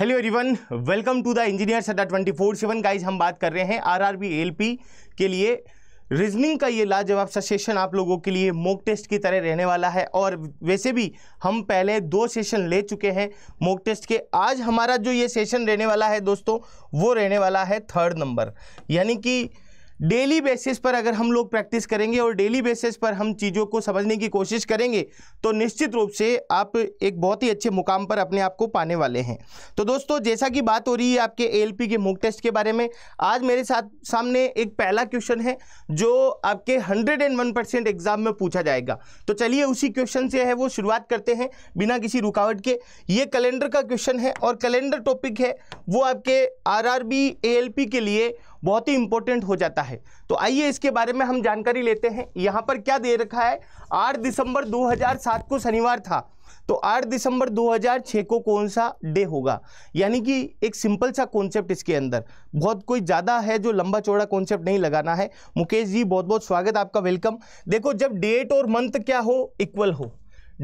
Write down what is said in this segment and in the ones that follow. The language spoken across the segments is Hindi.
hello everyone welcome to the engineer सदा ट्वेंटी फोर सेवन गाइज हम बात कर रहे हैं आरआरबी एलपी के लिए रीजनिंग का ये लाजवाब सा सेशन आप लोगों के लिए मॉक टेस्ट की तरह रहने वाला है और वैसे भी हम पहले दो सेशन ले चुके हैं मॉक टेस्ट के आज हमारा जो ये सेशन रहने वाला है दोस्तों वो रहने वाला है थर्ड नंबर यानी कि डेली बेसिस पर अगर हम लोग प्रैक्टिस करेंगे और डेली बेसिस पर हम चीज़ों को समझने की कोशिश करेंगे तो निश्चित रूप से आप एक बहुत ही अच्छे मुकाम पर अपने आप को पाने वाले हैं तो दोस्तों जैसा कि बात हो रही है आपके ए के मुक टेस्ट के बारे में आज मेरे साथ सामने एक पहला क्वेश्चन है जो आपके hundred and one percent exam में पूछा जाएगा तो चलिए उसी क्वेश्चन से है वो शुरुआत करते हैं बिना किसी रुकावट के ये कैलेंडर का क्वेश्चन है और कैलेंडर टॉपिक है वो आपके आर आर के लिए बहुत ही इंपॉर्टेंट हो जाता है तो आइए इसके बारे में हम जानकारी लेते हैं यहाँ पर क्या दे रखा है आठ दिसंबर 2007 को शनिवार था तो 8 दिसंबर 2006 को कौन सा डे होगा यानी कि एक सिंपल सा कॉन्सेप्ट इसके अंदर बहुत कोई ज़्यादा है जो लंबा चौड़ा कॉन्सेप्ट नहीं लगाना है मुकेश जी बहुत बहुत स्वागत आपका वेलकम देखो जब डेट और मंथ क्या हो इक्वल हो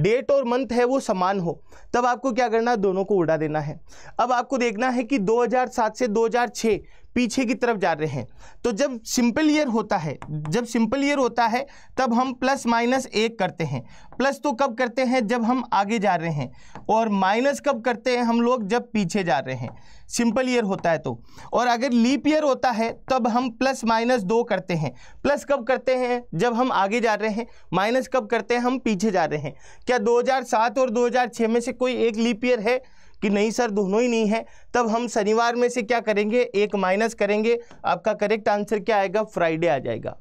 डेट और मंथ है वो समान हो तब आपको क्या करना है दोनों को उड़ा देना है अब आपको देखना है कि 2007 से 2006 पीछे की तरफ जा रहे हैं तो जब सिंपल ईयर होता है जब सिंपल ईयर होता है तब हम प्लस माइनस एक करते हैं प्लस तो कब करते हैं जब हम आगे जा रहे हैं और माइनस कब करते हैं हम लोग जब पीछे जा रहे हैं सिंपल ईयर होता है तो और अगर लीप ईयर होता है तब हम प्लस माइनस दो करते हैं प्लस कब करते हैं जब हम आगे जा रहे हैं माइनस कब करते हैं हम पीछे जा रहे हैं क्या 2007 और 2006 में से कोई एक लीप ईयर है कि नहीं सर दोनों ही नहीं है तब हम शनिवार में से क्या करेंगे एक माइनस करेंगे आपका करेक्ट आंसर क्या आएगा फ्राइडे आ जाएगा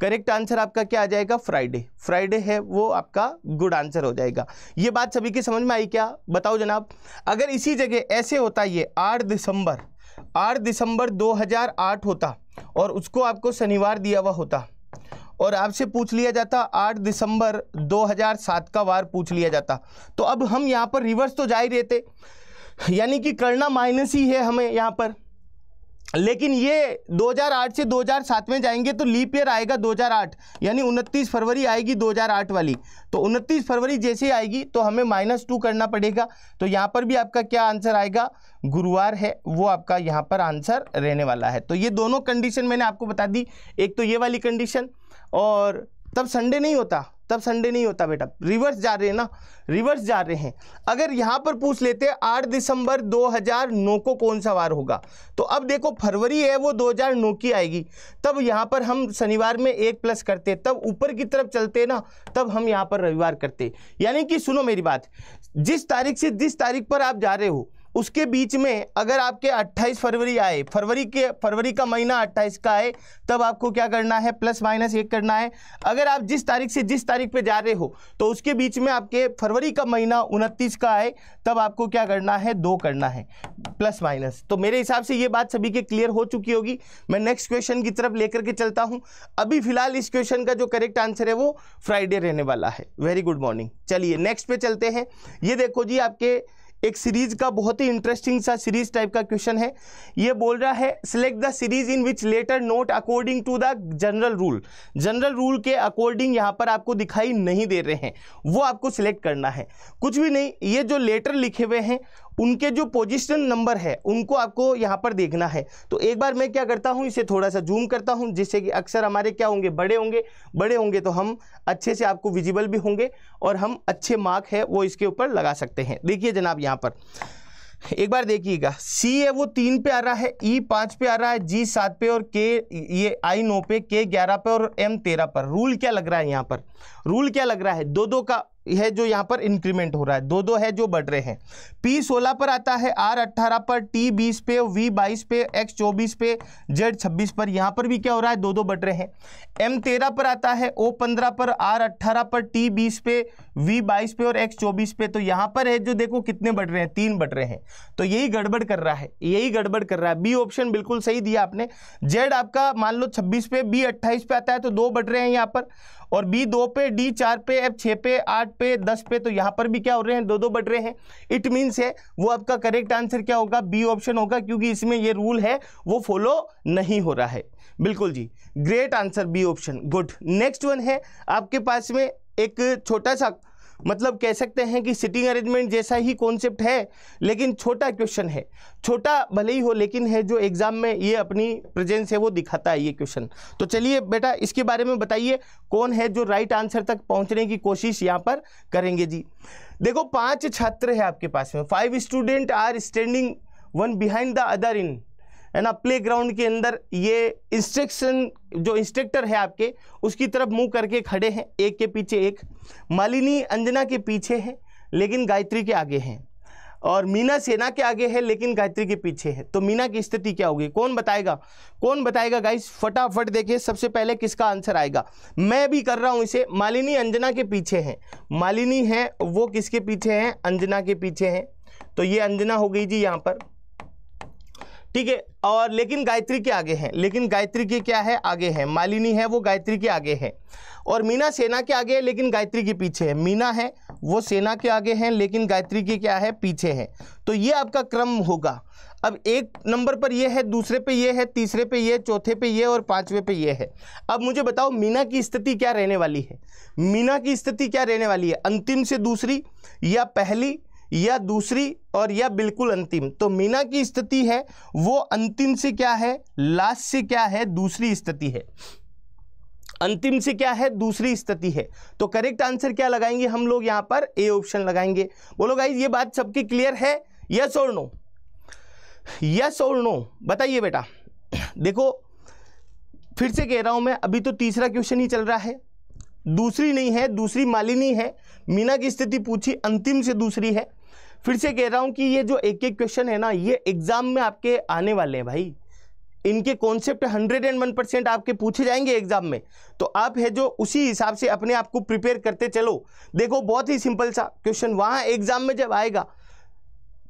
करेक्ट आंसर आपका क्या आ जाएगा फ्राइडे फ्राइडे है वो आपका गुड आंसर हो जाएगा ये बात सभी की समझ में आई क्या बताओ जनाब अगर इसी जगह ऐसे होता ये आठ दिसंबर आठ दिसंबर 2008 होता और उसको आपको शनिवार दिया हुआ होता और आपसे पूछ लिया जाता 8 दिसंबर 2007 का वार पूछ लिया जाता तो अब हम यहाँ पर रिवर्स तो जा ही रहते यानी कि करना माइनस ही है हमें यहाँ पर लेकिन ये 2008 से 2007 में जाएंगे तो लीप ईयर आएगा 2008 यानी 29 फरवरी आएगी 2008 वाली तो 29 फरवरी जैसे आएगी तो हमें माइनस टू करना पड़ेगा तो यहाँ पर भी आपका क्या आंसर आएगा गुरुवार है वो आपका यहाँ पर आंसर रहने वाला है तो ये दोनों कंडीशन मैंने आपको बता दी एक तो ये वाली कंडीशन और तब संडे नहीं होता तब संडे नहीं होता बेटा रिवर्स जा रहे हैं ना रिवर्स जा रहे हैं अगर यहाँ पर पूछ लेते आठ दिसंबर 2009 को कौन सा वार होगा तो अब देखो फरवरी है वो 2009 की आएगी तब यहाँ पर हम शनिवार में एक प्लस करते तब ऊपर की तरफ चलते ना तब हम यहाँ पर रविवार करते यानी कि सुनो मेरी बात जिस तारीख से जिस तारीख पर आप जा रहे हो उसके बीच में अगर आपके 28 फरवरी आए फरवरी के फरवरी का महीना 28 का आए तब आपको क्या करना है प्लस माइनस एक करना है अगर आप जिस तारीख से जिस तारीख पे जा रहे हो तो उसके बीच में आपके फरवरी का महीना उनतीस का आए तब आपको क्या करना है दो करना है प्लस माइनस तो मेरे हिसाब से ये बात सभी के क्लियर हो चुकी होगी मैं नेक्स्ट क्वेश्चन की तरफ लेकर के चलता हूँ अभी फिलहाल इस क्वेश्चन का जो करेक्ट आंसर है वो फ्राइडे रहने वाला है वेरी गुड मॉर्निंग चलिए नेक्स्ट पे चलते हैं ये देखो जी आपके एक सीरीज का बहुत ही इंटरेस्टिंग सा सीरीज टाइप का क्वेश्चन है ये बोल रहा है select the series in which letter not according to the general rule general rule के अकॉर्डिंग यहाँ पर आपको दिखाई नहीं दे रहे हैं वो आपको सिलेक्ट करना है कुछ भी नहीं ये जो लेटर लिखे हुए हैं उनके जो पोजिशन नंबर है उनको आपको यहाँ पर देखना है तो एक बार मैं क्या करता हूँ इसे थोड़ा सा जूम करता हूँ जिससे कि अक्सर हमारे क्या होंगे बड़े होंगे बड़े होंगे तो हम अच्छे से आपको विजिबल भी होंगे और हम अच्छे मार्क है वो इसके ऊपर लगा सकते हैं देखिए जनाब यहाँ पर एक बार देखिएगा सी है वो तीन पे आ रहा है ई e पाँच पे आ रहा है जी सात पे और के ये आई नौ पे के ग्यारह पे और एम तेरह पर रूल क्या लग रहा है यहाँ पर रूल क्या लग रहा है दो दो का है जो यहाँ पर इंक्रीमेंट हो रहा है दो दो है जो बढ़ रहे हैं पी सोलह पर आता है आर अट्ठारह पर टी बीस पे वी बाईस पे एक्स चौबीस पे जेड छब्बीस पर यहाँ पर भी क्या हो रहा है दो दो बढ़ रहे हैं एम पर आता है ओ पर आर पर टी पे वी पे और एक्स पे तो यहाँ पर है जो देखो कितने बढ़ रहे हैं तीन बढ़ रहे हैं तो यही गड़बड़ कर रहा है यही गड़बड़ कर रहा है बी ऑप्शन बिल्कुल सही दिया आपने जेड आपका मान लो छब्बीस पे बी अट्ठाईस पे आता है तो दो बढ़ रहे हैं यहाँ पर और बी दो पे डी चार पे एफ छः पे आठ पे दस पे तो यहां पर भी क्या हो रहे हैं दो दो बढ़ रहे हैं इट मीन है वो आपका करेक्ट आंसर क्या होगा बी ऑप्शन होगा क्योंकि इसमें ये रूल है वो फॉलो नहीं हो रहा है बिल्कुल जी great answer B option good next one है आपके पास में एक छोटा सा मतलब कह सकते हैं कि सिटिंग अरेंजमेंट जैसा ही कॉन्सेप्ट है लेकिन छोटा क्वेश्चन है छोटा भले ही हो लेकिन है जो एग्ज़ाम में ये अपनी प्रेजेंस है वो दिखाता है ये क्वेश्चन तो चलिए बेटा इसके बारे में बताइए कौन है जो राइट आंसर तक पहुंचने की कोशिश यहाँ पर करेंगे जी देखो पांच छात्र है आपके पास में five student are standing one behind the other in है ना प्ले ग्राउंड के अंदर ये इंस्ट्रक्शन जो इंस्ट्रक्टर है आपके उसकी तरफ मुंह करके खड़े हैं एक के पीछे एक मालिनी अंजना के पीछे हैं लेकिन गायत्री के आगे हैं और मीना सेना के आगे है लेकिन गायत्री के पीछे है तो मीना की स्थिति क्या होगी कौन बताएगा कौन बताएगा गाइस फटाफट देखिए सबसे पहले किसका आंसर आएगा मैं भी कर रहा हूं इसे मालिनी अंजना के पीछे है मालिनी है वो किसके पीछे है अंजना के पीछे है तो ये अंजना हो गई जी यहाँ पर ठीक है और लेकिन गायत्री के आगे हैं लेकिन गायत्री के क्या है आगे हैं मालिनी है वो गायत्री के आगे हैं और मीना सेना के आगे है लेकिन गायत्री के पीछे है मीना है वो सेना के आगे हैं लेकिन गायत्री के क्या है पीछे हैं तो ये आपका क्रम होगा अब एक नंबर पर ये है दूसरे पे ये है तीसरे पे ये चौथे पे ये और पांचवे पे ये है अब मुझे बताओ मीना की स्थिति क्या रहने वाली है मीना की स्थिति क्या रहने वाली है अंतिम से दूसरी या पहली या दूसरी और या बिल्कुल अंतिम तो मीना की स्थिति है वो अंतिम से क्या है लास्ट से क्या है दूसरी स्थिति है अंतिम से क्या है दूसरी स्थिति है तो करेक्ट आंसर क्या लगाएंगे हम लोग यहां पर ए ऑप्शन लगाएंगे बोलो गाइज ये बात सबकी क्लियर है यस और नो यस और नो बताइए बेटा देखो फिर से कह रहा हूं मैं अभी तो तीसरा क्वेश्चन ही चल रहा है दूसरी नहीं है दूसरी मालिनी है मीना की स्थिति पूछी अंतिम से दूसरी है फिर से कह रहा हूं कि ये जो एक एक क्वेश्चन है ना ये एग्जाम में आपके आने वाले हैं भाई इनके concept hundred and one percent आपके पूछे जाएंगे एग्जाम में तो आप है जो उसी हिसाब से अपने आप को प्रिपेयर करते चलो देखो बहुत ही सिंपल सा क्वेश्चन वहाँ एग्जाम में जब आएगा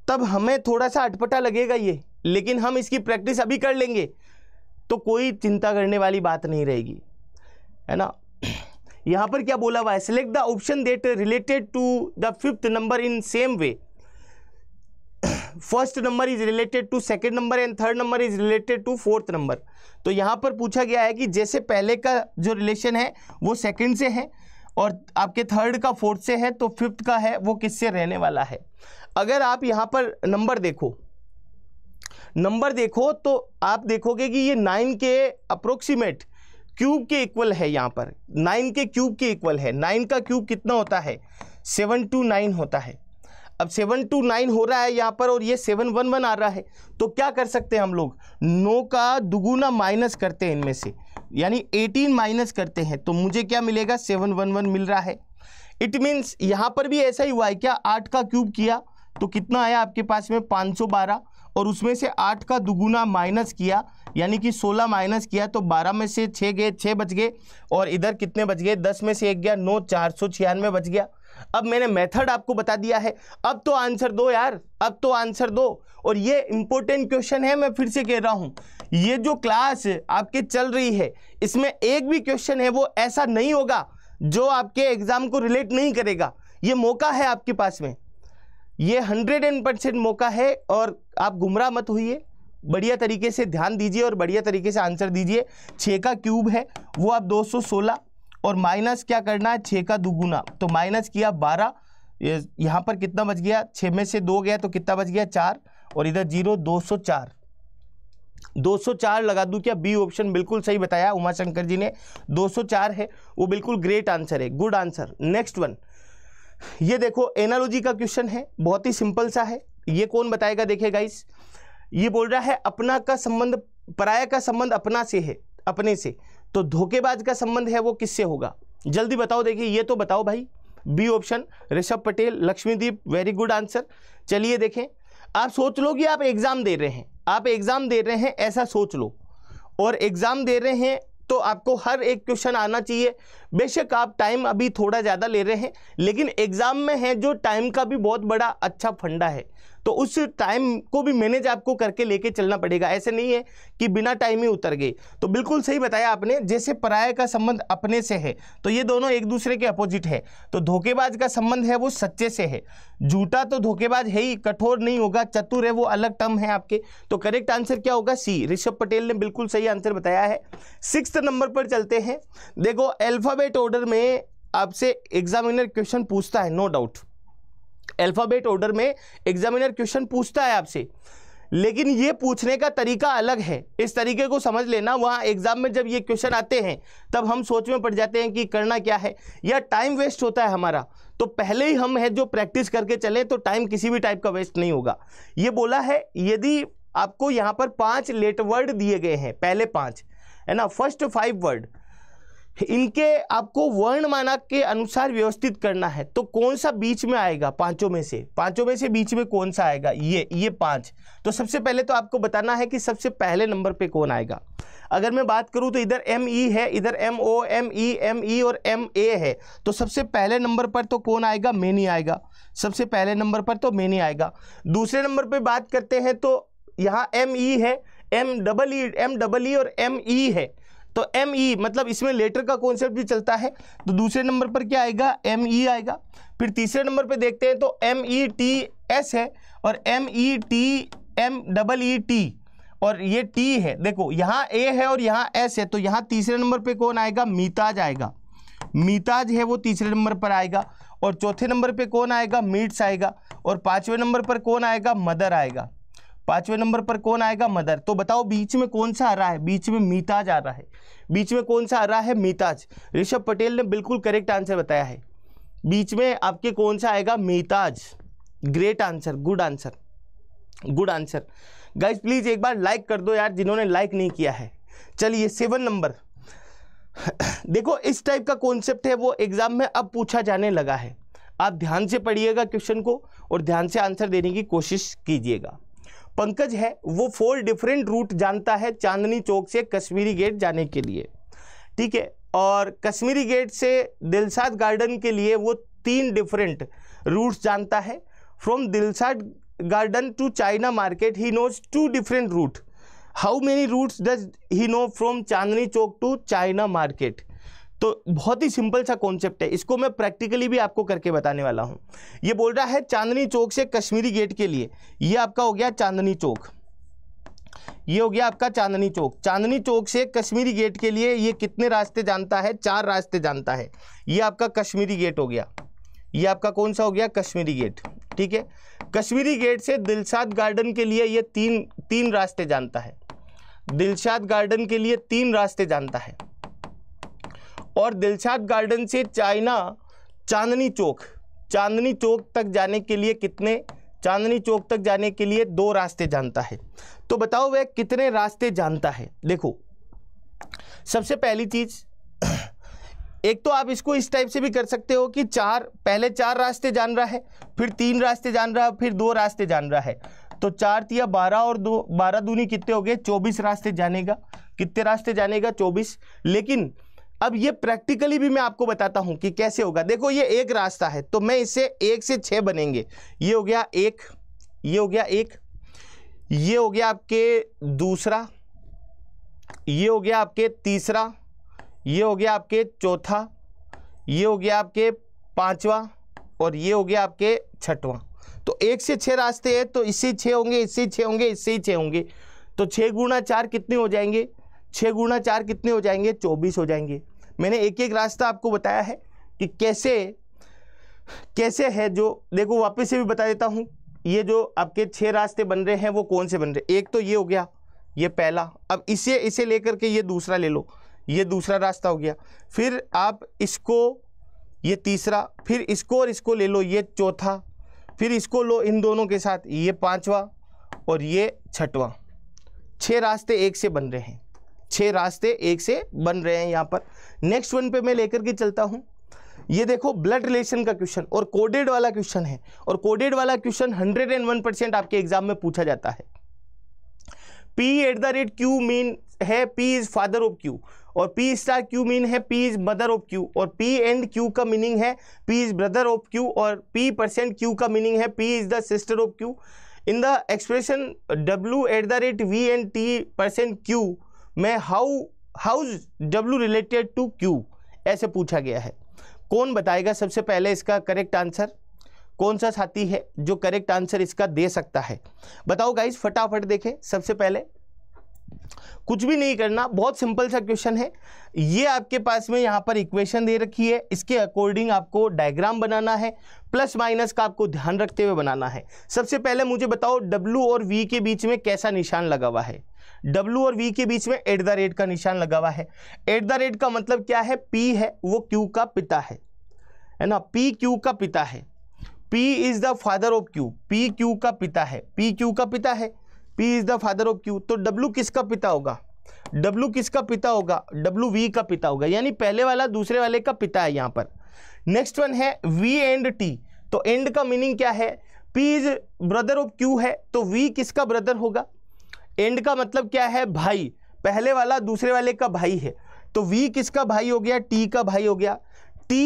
तब हमें थोड़ा सा अटपटा लगेगा ये लेकिन हम इसकी प्रैक्टिस अभी कर लेंगे तो कोई चिंता करने वाली बात नहीं रहेगी है ना यहाँ पर क्या बोला हुआ है select the option that related to the fifth number in same way first number is related to second number and third number is related to fourth number तो यहाँ पर पूछा गया है कि जैसे पहले का जो रिलेशन है वो सेकेंड से है और आपके थर्ड का फोर्थ से है तो फिफ्थ का है वो किससे रहने वाला है अगर आप यहाँ पर नंबर देखो नंबर देखो तो आप देखोगे कि ये नाइन के अप्रोक्सीमेट क्यूब के इक्वल है यहाँ पर नाइन के क्यूब के इक्वल है नाइन का क्यूब कितना होता है सेवन टू नाइन होता है अब सेवन टू नाइन हो रहा है यहाँ पर और ये सेवन वन वन आ रहा है तो क्या कर सकते हैं हम लोग नौ का दुगुना माइनस करते हैं इनमें से यानी एटीन माइनस करते हैं तो मुझे क्या मिलेगा सेवन वन वन मिल रहा है इट मीन्स यहाँ पर भी ऐसा ही हुआ है क्या आठ का क्यूब किया तो कितना आया आपके पास में पाँच सौ बारह और उसमें से आठ का दुगुना माइनस किया यानी कि सोलह माइनस किया तो बारह में से छः गए छः बच गए और इधर कितने बच गए दस में से एक गया नौ चार सौ छियानवे बच गया अब मैंने मेथड आपको बता दिया है अब तो आंसर दो यार अब तो आंसर दो और ये इंपॉर्टेंट क्वेश्चन है मैं फिर से कह रहा हूँ ये जो क्लास आपके चल रही है इसमें एक भी क्वेश्चन है वो ऐसा नहीं होगा जो आपके एग्ज़ाम को रिलेट नहीं करेगा ये मौका है आपके पास में ये हंड्रेड एंड परसेंट मौका है और आप गुमराह मत होइए बढ़िया तरीके से ध्यान दीजिए और बढ़िया तरीके से आंसर दीजिए छः का क्यूब है वो आप 216 और माइनस क्या करना है छः का दुगुना तो माइनस किया बारह यहाँ पर कितना बच गया छः में से दो गया तो कितना बच गया चार और इधर जीरो दो सौ चार दो सौ चार लगा दूँ क्या बी ऑप्शन बिल्कुल सही बताया उमाशंकर जी ने दो सौ चार है वो बिल्कुल ग्रेट आंसर है गुड आंसर नेक्स्ट वन ये देखो एनालॉजी का क्वेश्चन है बहुत ही सिंपल सा है ये कौन बताएगा देखेगा गाइस ये बोल रहा है अपना का संबंध पराया का संबंध अपना से है अपने से तो धोखेबाज का संबंध है वो किससे होगा जल्दी बताओ देखिए ये तो बताओ भाई B option Rishabh Patel Lakshmideep very good answer चलिए देखें आप सोच लो कि आप एग्ज़ाम दे रहे हैं आप एग्ज़ाम दे रहे हैं ऐसा सोच लो और एग्ज़ाम दे रहे हैं तो आपको हर एक क्वेश्चन आना चाहिए बेशक आप टाइम अभी थोड़ा ज़्यादा ले रहे हैं लेकिन एग्ज़ाम में है जो टाइम का भी बहुत बड़ा अच्छा फंडा है तो उस टाइम को भी मैनेज आपको करके लेके चलना पड़ेगा ऐसे नहीं है कि बिना टाइम ही उतर गए तो बिल्कुल सही बताया आपने जैसे पराय का संबंध अपने से है तो ये दोनों एक दूसरे के अपोजिट है तो धोखेबाज का संबंध है वो सच्चे से है झूठा तो धोखेबाज है ही कठोर नहीं होगा चतुर है वो अलग टर्म है आपके तो करेक्ट आंसर क्या होगा सी ऋषभ पटेल ने बिल्कुल सही आंसर बताया है सिक्स नंबर पर चलते हैं देखो एल्फाबेट ऑर्डर में आपसे एग्जामिनर क्वेश्चन पूछता है no no doubt alphabet order में एग्जामिनर क्वेश्चन पूछता है आपसे लेकिन ये पूछने का तरीका अलग है इस तरीके को समझ लेना वहाँ एग्जाम में जब ये क्वेश्चन आते हैं तब हम सोच में पड़ जाते हैं कि करना क्या है या टाइम वेस्ट होता है हमारा तो पहले ही हम है जो प्रैक्टिस करके चले तो टाइम किसी भी टाइप का वेस्ट नहीं होगा ये बोला है यदि आपको यहाँ पर पाँच लेट वर्ड दिए गए हैं पहले पाँच है ना फर्स्ट फाइव वर्ड इनके आपको वर्णमाना के अनुसार व्यवस्थित करना है तो कौन सा बीच में आएगा पांचों में से पांचों में से बीच में कौन सा आएगा ये ये पांच तो सबसे पहले तो आपको बताना है कि सबसे पहले नंबर पे कौन आएगा अगर मैं बात करूं तो इधर एम ई e है इधर M O M E M E और एम ए है तो सबसे पहले नंबर पर तो कौन आएगा मेनी आएगा सबसे पहले नंबर पर तो मेनी आएगा दूसरे नंबर पर बात करते हैं तो यहाँ एम ई e है M double E M double E और एम ई e है तो एम ई e, मतलब इसमें लेटर का कॉन्सेप्ट भी चलता है तो दूसरे नंबर पर क्या आएगा एम ई e आएगा फिर तीसरे नंबर पर देखते हैं तो एम ई टी एस है और M E T M double E T और ये टी है देखो यहाँ ए है और यहाँ एस है तो यहाँ तीसरे नंबर पे कौन आएगा मीताज आएगा मीताज है वो तीसरे नंबर पर आएगा और चौथे नंबर पे कौन आएगा मीट्स आएगा और पांचवें नंबर पर कौन आएगा मदर आएगा पांचवें नंबर पर कौन आएगा मदर तो बताओ बीच में कौन सा आ रहा है बीच में मीताज आ रहा है बीच में कौन सा आ रहा है मीताज ऋषभ पटेल ने बिल्कुल करेक्ट आंसर बताया है बीच में आपके कौन सा आएगा मीताज great answer good answer good answer guys please एक बार लाइक कर दो यार जिन्होंने लाइक नहीं किया है चलिए सेवन नंबर देखो इस टाइप का कॉन्सेप्ट है वो एग्ज़ाम में अब पूछा जाने लगा है आप ध्यान से पढ़िएगा क्वेश्चन को और ध्यान से आंसर देने की कोशिश कीजिएगा पंकज है वो फोर डिफरेंट रूट जानता है चांदनी चौक से कश्मीरी गेट जाने के लिए ठीक है और कश्मीरी गेट से दिलसाद गार्डन के लिए वो तीन डिफरेंट रूट्स जानता है from Dilshad Garden to China market he knows two different route how many routes does he know from Chandni Chowk to China market तो बहुत ही सिंपल सा कॉन्सेप्ट है इसको मैं प्रैक्टिकली भी आपको करके बताने वाला हूँ ये बोल रहा है चांदनी चौक से कश्मीरी गेट के लिए ये आपका हो गया चांदनी चौक ये हो गया आपका चांदनी चौक चांदनी चौक से कश्मीरी गेट के लिए ये कितने रास्ते जानता है चार रास्ते जानता है ये आपका कश्मीरी गेट हो गया ये आपका कौन सा हो गया कश्मीरी गेट ठीक है कश्मीरी गेट से दिलसाद गार्डन के लिए ये तीन तीन रास्ते जानता है दिलशाद गार्डन के लिए तीन रास्ते जानता है और दिलशाद गार्डन से चाइना चांदनी चौक चांदनी चौक तक जाने के लिए कितने चांदनी चौक तक जाने के लिए दो रास्ते जानता है तो बताओ वह कितने रास्ते जानता है देखो सबसे पहली चीज़ एक तो आप इसको इस टाइप से भी कर सकते हो कि चार पहले चार रास्ते जान रहा है फिर तीन रास्ते जान रहा है फिर दो रास्ते जान रहा है तो चार तिया बारह और दो बारह दूनी कितने हो गए चौबीस रास्ते जानेगा कितने रास्ते जानेगा चौबीस लेकिन अब ये प्रैक्टिकली भी मैं आपको बताता हूं कि कैसे होगा देखो ये एक रास्ता है तो मैं इससे एक से छ बनेंगे ये हो गया एक ये हो गया एक ये हो गया आपके दूसरा ये हो गया आपके तीसरा ये हो गया आपके चौथा ये हो गया आपके पांचवा और ये हो गया आपके छठवां तो एक से छह रास्ते हैं तो इससे छह होंगे इससे छह होंगे इससे ही छह होंगे तो छह गुणा चार कितने हो जाएंगे छः गुणा चार कितने हो जाएंगे चौबीस हो जाएंगे मैंने एक एक रास्ता आपको बताया है कि कैसे कैसे है जो देखो वापस से भी बता देता हूँ ये जो आपके छः रास्ते बन रहे हैं वो कौन से बन रहे एक तो ये हो गया ये पहला अब इसे इसे लेकर के ये दूसरा ले लो ये दूसरा रास्ता हो गया फिर आप इसको ये तीसरा फिर इसको और इसको ले लो ये चौथा फिर इसको लो इन दोनों के साथ ये पांचवा और ये छठवा छः रास्ते एक से बन रहे हैं छह रास्ते एक से बन रहे हैं यहां पर नेक्स्ट वन पे मैं लेकर के चलता हूं ये देखो ब्लड रिलेशन का क्वेश्चन और कोडेड वाला क्वेश्चन है और कोडेड वाला question hundred and one percent आपके एग्जाम में पूछा जाता है P at the rate Q mean है P is father of Q और पी स्टार क्यू मीन है P is mother of Q और पी एंड क्यू का मीनिंग है P is brother of Q और पी परसेंट क्यू का मीनिंग है P is the sister of Q in the expression W at the rate V and T percent Q में how how's W related to Q ऐसे पूछा गया है कौन बताएगा सबसे पहले इसका करेक्ट आंसर कौन सा साथी है जो करेक्ट आंसर इसका दे सकता है बताओ गाइज फटाफट देखें सबसे पहले कुछ भी नहीं करना बहुत सिंपल सा क्वेश्चन है ये आपके पास में यहाँ पर इक्वेशन दे रखी है इसके अकॉर्डिंग आपको डायग्राम बनाना है प्लस माइनस का आपको ध्यान रखते हुए बनाना है सबसे पहले मुझे बताओ डब्ल्यू और वी के बीच में कैसा निशान लगा हुआ है डब्ल्यू और वी के बीच में एट द रेट का निशान लगा हुआ है एट द रेट का मतलब क्या है पी है वो क्यू का पिता है है ना पी क्यू का पिता है P is the father of Q P Q का पिता है पी क्यू का पिता है P is the father of Q तो डब्ल्यू किसका पिता होगा डब्ल्यू किसका पिता होगा डब्ल्यू वी का पिता होगा यानी पहले वाला दूसरे वाले का पिता है यहां पर नेक्स्ट वन है वी एंड टी तो एंड का मीनिंग क्या है P is brother of Q है तो वी किसका ब्रदर होगा एंड का मतलब क्या है भाई पहले वाला दूसरे वाले का भाई है तो वी किसका भाई हो गया टी का भाई हो गया टी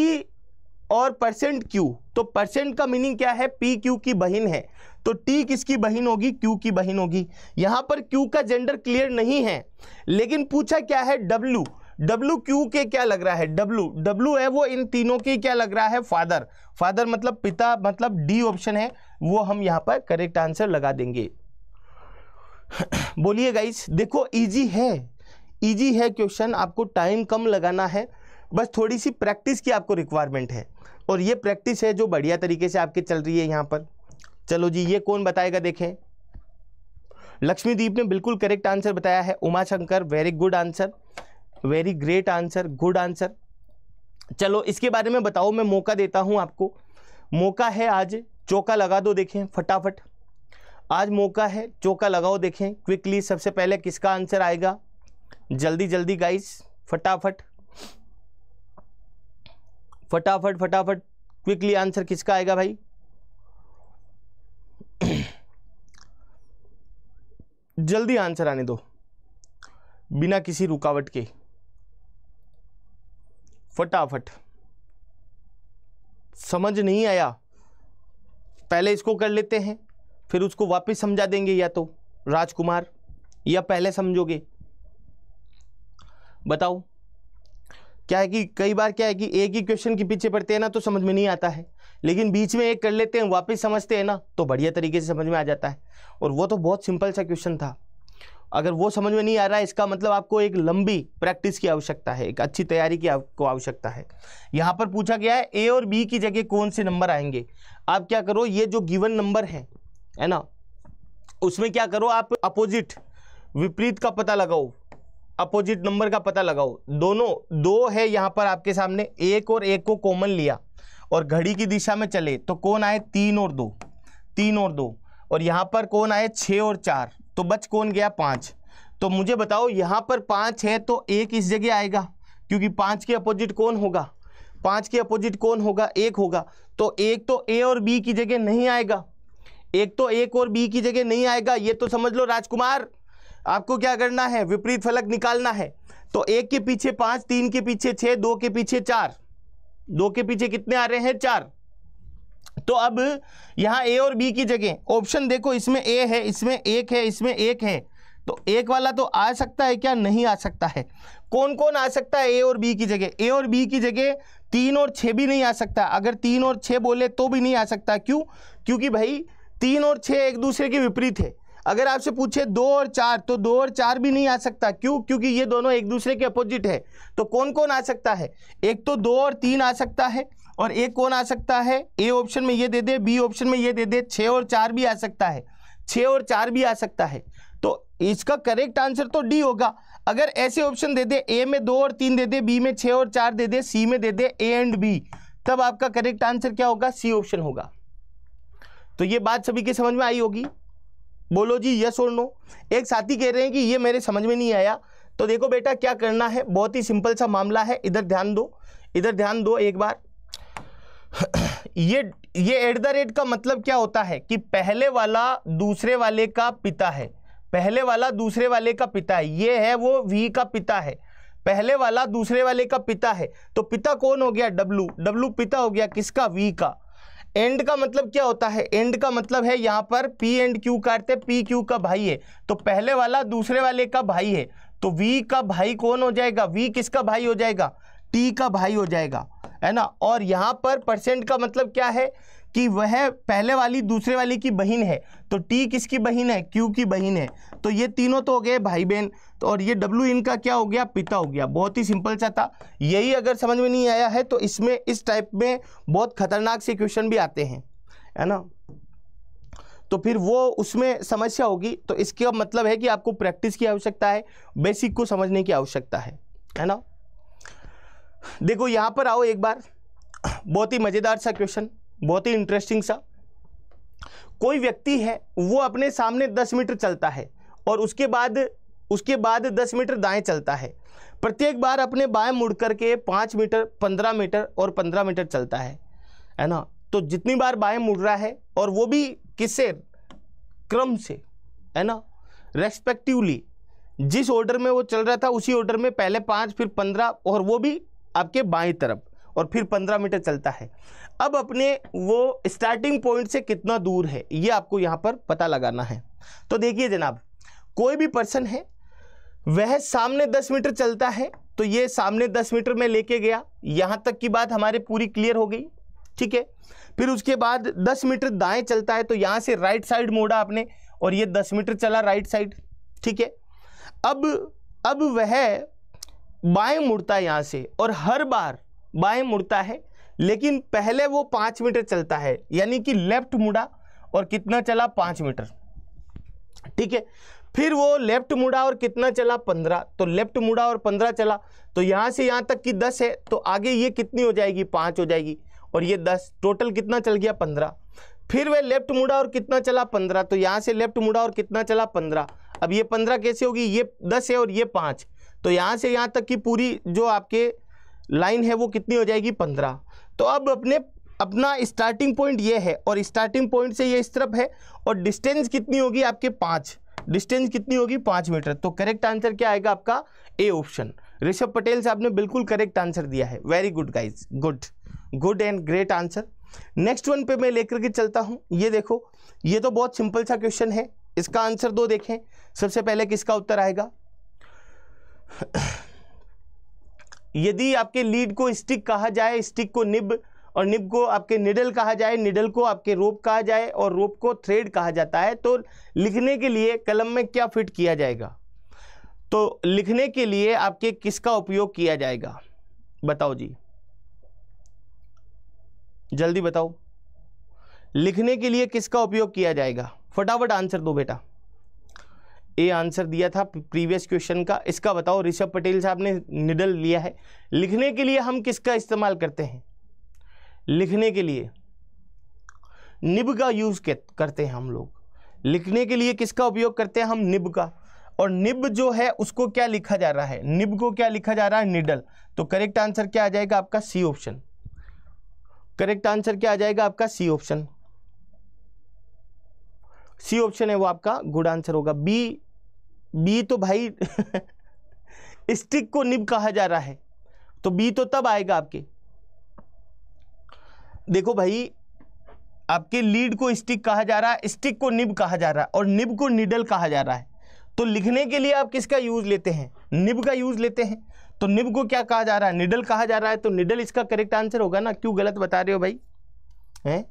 और परसेंट क्यू तो परसेंट का मीनिंग क्या है पी क्यू की बहन है तो टी किसकी बहन होगी क्यू की बहन होगी यहां पर क्यू का जेंडर क्लियर नहीं है लेकिन पूछा क्या है डब्ल्यू डब्ल्यू क्यू के क्या लग रहा है डब्ल्यू डब्ल्यू है वो इन तीनों के क्या लग रहा है फादर फादर मतलब पिता मतलब डी ऑप्शन है वो हम यहां पर करेक्ट आंसर लगा देंगे बोलिए गाइस देखो इजी है इजी है क्वेश्चन आपको टाइम कम लगाना है बस थोड़ी सी प्रैक्टिस की आपको रिक्वायरमेंट है और ये प्रैक्टिस है जो बढ़िया तरीके से आपके चल रही है यहाँ पर चलो जी ये कौन बताएगा देखें लक्ष्मीदीप ने बिल्कुल करेक्ट आंसर बताया है Uma Shankar very good answer very great answer good answer चलो इसके बारे में बताओ मैं मौका देता हूं आपको मौका है आज चौका लगा दो देखें फटाफट आज मौका है चौका लगाओ देखें क्विकली सबसे पहले किसका आंसर आएगा जल्दी जल्दी गाइस फटाफट फटाफट फटाफट क्विकली आंसर किसका आएगा भाई जल्दी आंसर आने दो बिना किसी रुकावट के फटाफट समझ नहीं आया पहले इसको कर लेते हैं फिर उसको वापस समझा देंगे या तो राजकुमार या पहले समझोगे बताओ क्या है कि कई बार क्या है कि एक ही क्वेश्चन के पीछे पढ़ते हैं ना तो समझ में नहीं आता है लेकिन बीच में एक कर लेते हैं वापस समझते हैं ना तो बढ़िया तरीके से समझ में आ जाता है और वो तो बहुत सिंपल सा क्वेश्चन था अगर वो समझ में नहीं आ रहा है इसका मतलब आपको एक लंबी प्रैक्टिस की आवश्यकता है एक अच्छी तैयारी की आपको आवश्यकता है यहाँ पर पूछा गया है ए और बी की जगह कौन से नंबर आएंगे आप क्या करो ये जो गिवन नंबर है है ना उसमें क्या करो आप अपोजिट विपरीत का पता लगाओ अपोजिट नंबर का पता लगाओ दोनों दो है यहाँ पर आपके सामने एक और एक को कॉमन लिया और घड़ी की दिशा में चले तो कौन आए तीन और दो तीन और दो और यहाँ पर कौन आए छः और चार तो बच कौन गया पाँच तो मुझे बताओ यहाँ पर पाँच है तो एक इस जगह आएगा क्योंकि पाँच के अपोजिट कौन होगा पाँच के अपोजिट कौन होगा एक होगा तो एक तो ए और बी की जगह नहीं आएगा एक तो एक और बी की जगह नहीं आएगा ये तो समझ लो राजकुमार आपको क्या करना है विपरीत फलक निकालना है तो एक के पीछे पांच तीन के पीछे छह दो के पीछे चार दो के पीछे कितने आ रहे हैं चार तो अब यहाँ ए और बी की जगह ऑप्शन देखो इसमें ए है इसमें एक है इसमें एक है तो एक वाला तो आ सकता है क्या नहीं आ सकता है कौन कौन आ सकता है ए और बी की जगह ए और बी की जगह तीन और छह भी नहीं आ सकता अगर तीन और छह बोले तो भी नहीं आ सकता क्यों क्योंकि भाई तीन और छह एक दूसरे के विपरीत है अगर आपसे पूछे दो और चार तो दो और चार भी नहीं आ सकता क्यों क्योंकि ये दोनों एक दूसरे के अपोजिट है तो कौन कौन आ सकता है एक तो दो और तीन आ सकता है और एक कौन आ सकता है ए ऑप्शन में ये दे दे बी ऑप्शन में ये दे दे छः और चार भी आ सकता है छः और चार भी आ सकता है तो इसका करेक्ट आंसर तो डी होगा अगर ऐसे ऑप्शन दे दे ए में दो और तीन दे दे बी में छः और चार दे दे सी में दे दे ए एंड बी तब आपका करेक्ट आंसर क्या होगा सी ऑप्शन होगा तो ये बात सभी की समझ में आई होगी बोलो जी यस और नो एक साथी कह रहे हैं कि ये मेरे समझ में नहीं आया तो देखो बेटा क्या करना है बहुत ही सिंपल सा मामला है इधर ध्यान दो इधर ध्यान दो एक बार ये ये एट द रेट का मतलब क्या होता है कि पहले वाला दूसरे वाले का पिता है पहले वाला दूसरे वाले का पिता है ये है वो वी का पिता है पहले वाला दूसरे वाले का पिता है तो पिता कौन हो गया डब्लू डब्लू पिता हो गया किसका वी का एंड का मतलब क्या होता है एंड का मतलब है यहां पर पी एंड क्यू है पी क्यू का भाई है तो पहले वाला दूसरे वाले का भाई है तो वी का भाई कौन हो जाएगा वी किसका भाई हो जाएगा टी का भाई हो जाएगा है ना और यहां पर परसेंट का मतलब क्या है कि वह पहले वाली दूसरे वाली की बहन है तो टी किसकी बहन है क्यू की बहन है तो ये तीनों तो हो गए भाई बहन तो और ये डब्ल्यू इनका क्या हो गया पिता हो गया बहुत ही सिंपल सा था यही अगर समझ में नहीं आया है तो इसमें इस टाइप में बहुत खतरनाक से क्वेश्चन भी आते हैं है ना तो फिर वो उसमें समस्या होगी तो इसका मतलब है कि आपको प्रैक्टिस की आवश्यकता है बेसिक को समझने की आवश्यकता है है ना देखो यहाँ पर आओ एक बार बहुत ही मज़ेदार सा क्वेश्चन बहुत ही इंटरेस्टिंग सा कोई व्यक्ति है वो अपने सामने दस मीटर चलता है और उसके बाद उसके बाद दस मीटर दाएं चलता है प्रत्येक बार अपने बाएं मुड़ करके पाँच मीटर पंद्रह मीटर और पंद्रह मीटर चलता है है ना तो जितनी बार बाएं मुड़ रहा है और वो भी किसे क्रम से है ना रेस्पेक्टिवली जिस ऑर्डर में वो चल रहा था उसी ऑर्डर में पहले पाँच फिर पंद्रह और वो भी आपके बाएं तरफ और फिर पंद्रह मीटर चलता है अब अपने वो स्टार्टिंग पॉइंट से कितना दूर है ये आपको यहाँ पर पता लगाना है तो देखिए जनाब कोई भी पर्सन है वह सामने दस मीटर चलता है तो ये सामने दस मीटर में लेके गया यहाँ तक की बात हमारे पूरी क्लियर हो गई ठीक है फिर उसके बाद दस मीटर दाएं चलता है तो यहाँ से राइट साइड मोड़ा आपने और ये दस मीटर चला राइट साइड ठीक है अब अब वह बाएं मुड़ता है यहाँ से और हर बार बाएं मुड़ता है लेकिन पहले वो पाँच मीटर चलता है यानी कि लेफ्ट मुड़ा और कितना चला पाँच मीटर ठीक है फिर वो लेफ्ट मुड़ा और कितना चला पंद्रह तो लेफ्ट मुड़ा और पंद्रह चला तो यहाँ से यहाँ तक की दस है तो आगे ये कितनी हो जाएगी पाँच हो जाएगी और ये दस टोटल कितना चल गया पंद्रह फिर वह लेफ्ट मुड़ा और कितना चला पंद्रह तो यहाँ से लेफ्ट मुड़ा और कितना चला पंद्रह अब ये पंद्रह कैसे होगी ये दस है और ये पाँच तो यहाँ से यहाँ तक की पूरी जो आपके लाइन है वो कितनी हो जाएगी पंद्रह तो अब अपने अपना स्टार्टिंग पॉइंट ये है और स्टार्टिंग पॉइंट से ये इस तरफ है और डिस्टेंस कितनी होगी आपके पाँच डिस्टेंस कितनी होगी पाँच मीटर तो करेक्ट आंसर क्या आएगा आपका ए ऑप्शन ऋषभ पटेल से आपने बिल्कुल करेक्ट आंसर दिया है very good guys good good and great answer next one पे मैं लेकर के चलता हूँ ये देखो ये तो बहुत सिंपल सा क्वेश्चन है इसका आंसर दो देखें सबसे पहले किसका उत्तर आएगा यदि आपके लीड को स्टिक कहा जाए स्टिक को निब और निब को आपके निडल कहा जाए निडल को आपके रोप कहा जाए और रोप को थ्रेड कहा जाता है तो लिखने के लिए कलम में क्या फिट किया जाएगा तो लिखने के लिए आपके किसका उपयोग किया जाएगा बताओ जी जल्दी बताओ लिखने के लिए किसका उपयोग किया जाएगा फटाफट आंसर दो बेटा ए आंसर दिया था प्रीवियस क्वेश्चन का इसका बताओ ऋषभ पटेल साहब ने निडल लिया है लिखने के लिए हम किसका इस्तेमाल करते हैं लिखने के लिए निब का यूज़ करते हैं हम लोग लिखने के लिए किसका उपयोग करते हैं हम निब का और निब जो है उसको क्या लिखा जा रहा है निब को क्या लिखा जा रहा है निडल तो करेक्ट आंसर क्या आ जाएगा आपका सी ऑप्शन करेक्ट आंसर क्या आ जाएगा आपका सी ऑप्शन सी ऑप्शन है वो आपका गुड आंसर होगा बी बी तो भाई स्टिक को निब कहा जा रहा है तो बी तो तब आएगा आपके देखो भाई आपके लीड को स्टिक कहा जा रहा है स्टिक को निब कहा जा रहा है और निब को निडल कहा जा रहा है तो लिखने के लिए आप किसका यूज लेते हैं निब का यूज लेते हैं तो निब को क्या कहा जा रहा है निडल कहा जा रहा है तो निडल इसका करेक्ट आंसर होगा ना क्यों गलत बता रहे हो भाई हैं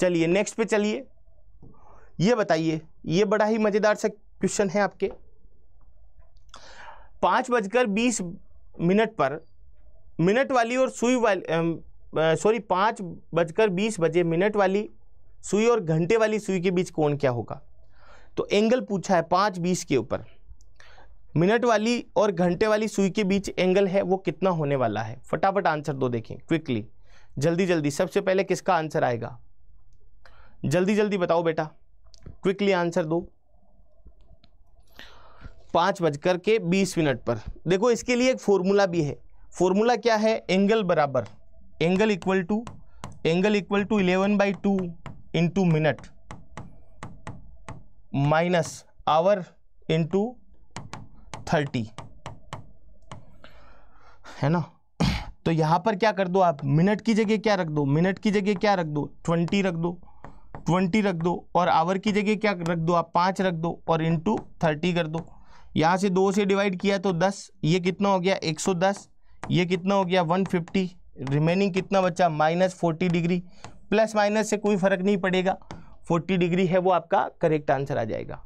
चलिए नेक्स्ट पे चलिए ये बताइए ये बड़ा ही मज़ेदार सा क्वेश्चन है आपके पाँच बजकर बीस मिनट पर मिनट वाली और सुई वाली सॉरी पाँच बजकर बीस बजे मिनट वाली सुई और घंटे वाली सुई के बीच कौन क्या होगा तो एंगल पूछा है पाँच बीस के ऊपर मिनट वाली और घंटे वाली सुई के बीच एंगल है वो कितना होने वाला है फटाफट आंसर दो देखें क्विकली जल्दी जल्दी सबसे पहले किसका आंसर आएगा जल्दी जल्दी बताओ बेटा क्विकली आंसर दो पाँच बजकर के बीस मिनट पर देखो इसके लिए एक फॉर्मूला भी है फॉर्मूला क्या है एंगल बराबर angle equal to angle equal to eleven by two into minute minus hour into thirty है ना तो यहां पर क्या कर दो आप मिनट की जगह क्या रख दो मिनट की जगह क्या रख दो ट्वेंटी रख दो ट्वेंटी रख दो और आवर की जगह क्या रख दो आप पांच रख दो और इंटू थर्टी कर दो यहाँ से दो से डिवाइड किया तो दस ये कितना हो गया एक सौ दस ये कितना हो गया वन फिफ्टी रिमेनिंग कितना बचा minus forty degree plus minus से कोई फर्क नहीं पड़ेगा फोर्टी डिग्री है वो आपका करेक्ट आंसर आ जाएगा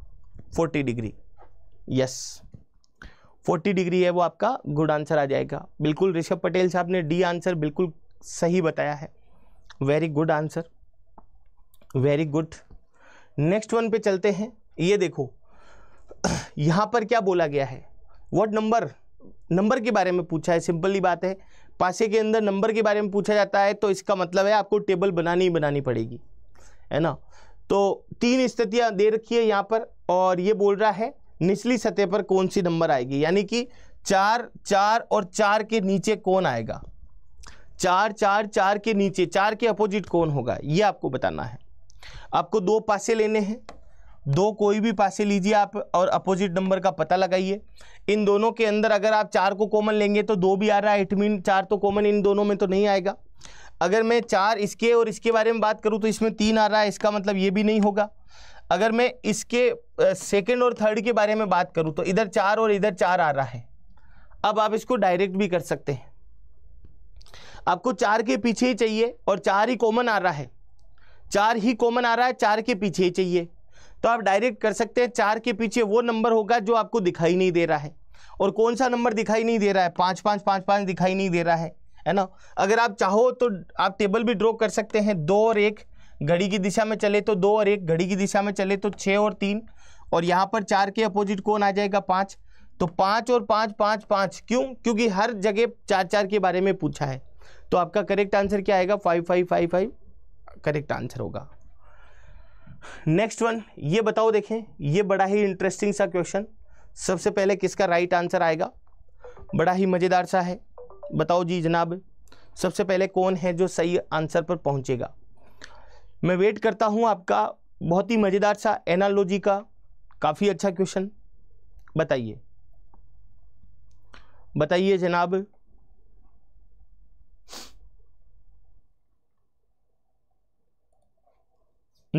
forty degree yes forty degree है वो आपका गुड आंसर आ जाएगा बिल्कुल ऋषभ पटेल साहब ने डी आंसर बिल्कुल सही बताया है very good answer very good next one पे चलते हैं ये देखो यहां पर क्या बोला गया है वट नंबर नंबर के बारे में पूछा है सिंपली बात है पासे के अंदर नंबर के बारे में पूछा जाता है तो इसका मतलब है आपको टेबल बनानी ही बनानी पड़ेगी है ना तो तीन स्थितियाँ दे रखी है यहां पर और ये बोल रहा है निचली सतह पर कौन सी नंबर आएगी यानी कि चार चार और चार के नीचे कौन आएगा चार चार चार के नीचे चार के अपोजिट कौन होगा ये आपको बताना है आपको दो पासे लेने हैं दो कोई भी पासे लीजिए आप और अपोजिट नंबर का पता लगाइए इन दोनों के अंदर अगर आप चार को कॉमन लेंगे तो दो भी आ रहा है इट मीन चार तो कॉमन इन दोनों में तो नहीं आएगा अगर मैं चार इसके और इसके बारे में बात करूँ तो इसमें तीन आ रहा है इसका मतलब ये भी नहीं होगा अगर मैं इसके सेकेंड और थर्ड के बारे में बात करूँ तो इधर चार और इधर चार आ रहा है अब आप इसको डायरेक्ट भी कर सकते हैं आपको चार के पीछे ही चाहिए और चार ही कॉमन आ रहा है चार ही कॉमन आ रहा है चार के पीछे ही चाहिए तो आप डायरेक्ट कर सकते हैं चार के पीछे वो नंबर होगा जो आपको दिखाई नहीं दे रहा है और कौन सा नंबर दिखाई नहीं दे रहा है पाँच पाँच पाँच पाँच दिखाई नहीं दे रहा है है ना अगर आप चाहो तो आप टेबल भी ड्रॉ कर सकते हैं दो और एक घड़ी की दिशा में चले तो दो और एक घड़ी की दिशा में चले तो छः और तीन और यहाँ पर चार के अपोजिट कौन आ जाएगा पाँच तो पाँच और पाँच पाँच पाँच क्यों क्योंकि हर जगह चार चार के बारे में पूछा है तो आपका करेक्ट आंसर क्या आएगा five five five five correct answer होगा नेक्स्ट वन ये बताओ देखें ये बड़ा ही इंटरेस्टिंग सा क्वेश्चन सबसे पहले किसका राइट आंसर आएगा बड़ा ही मज़ेदार सा है बताओ जी जनाब सबसे पहले कौन है जो सही आंसर पर पहुंचेगा मैं वेट करता हूं आपका बहुत ही मज़ेदार सा एनालॉजी का काफ़ी अच्छा क्वेश्चन बताइए बताइए जनाब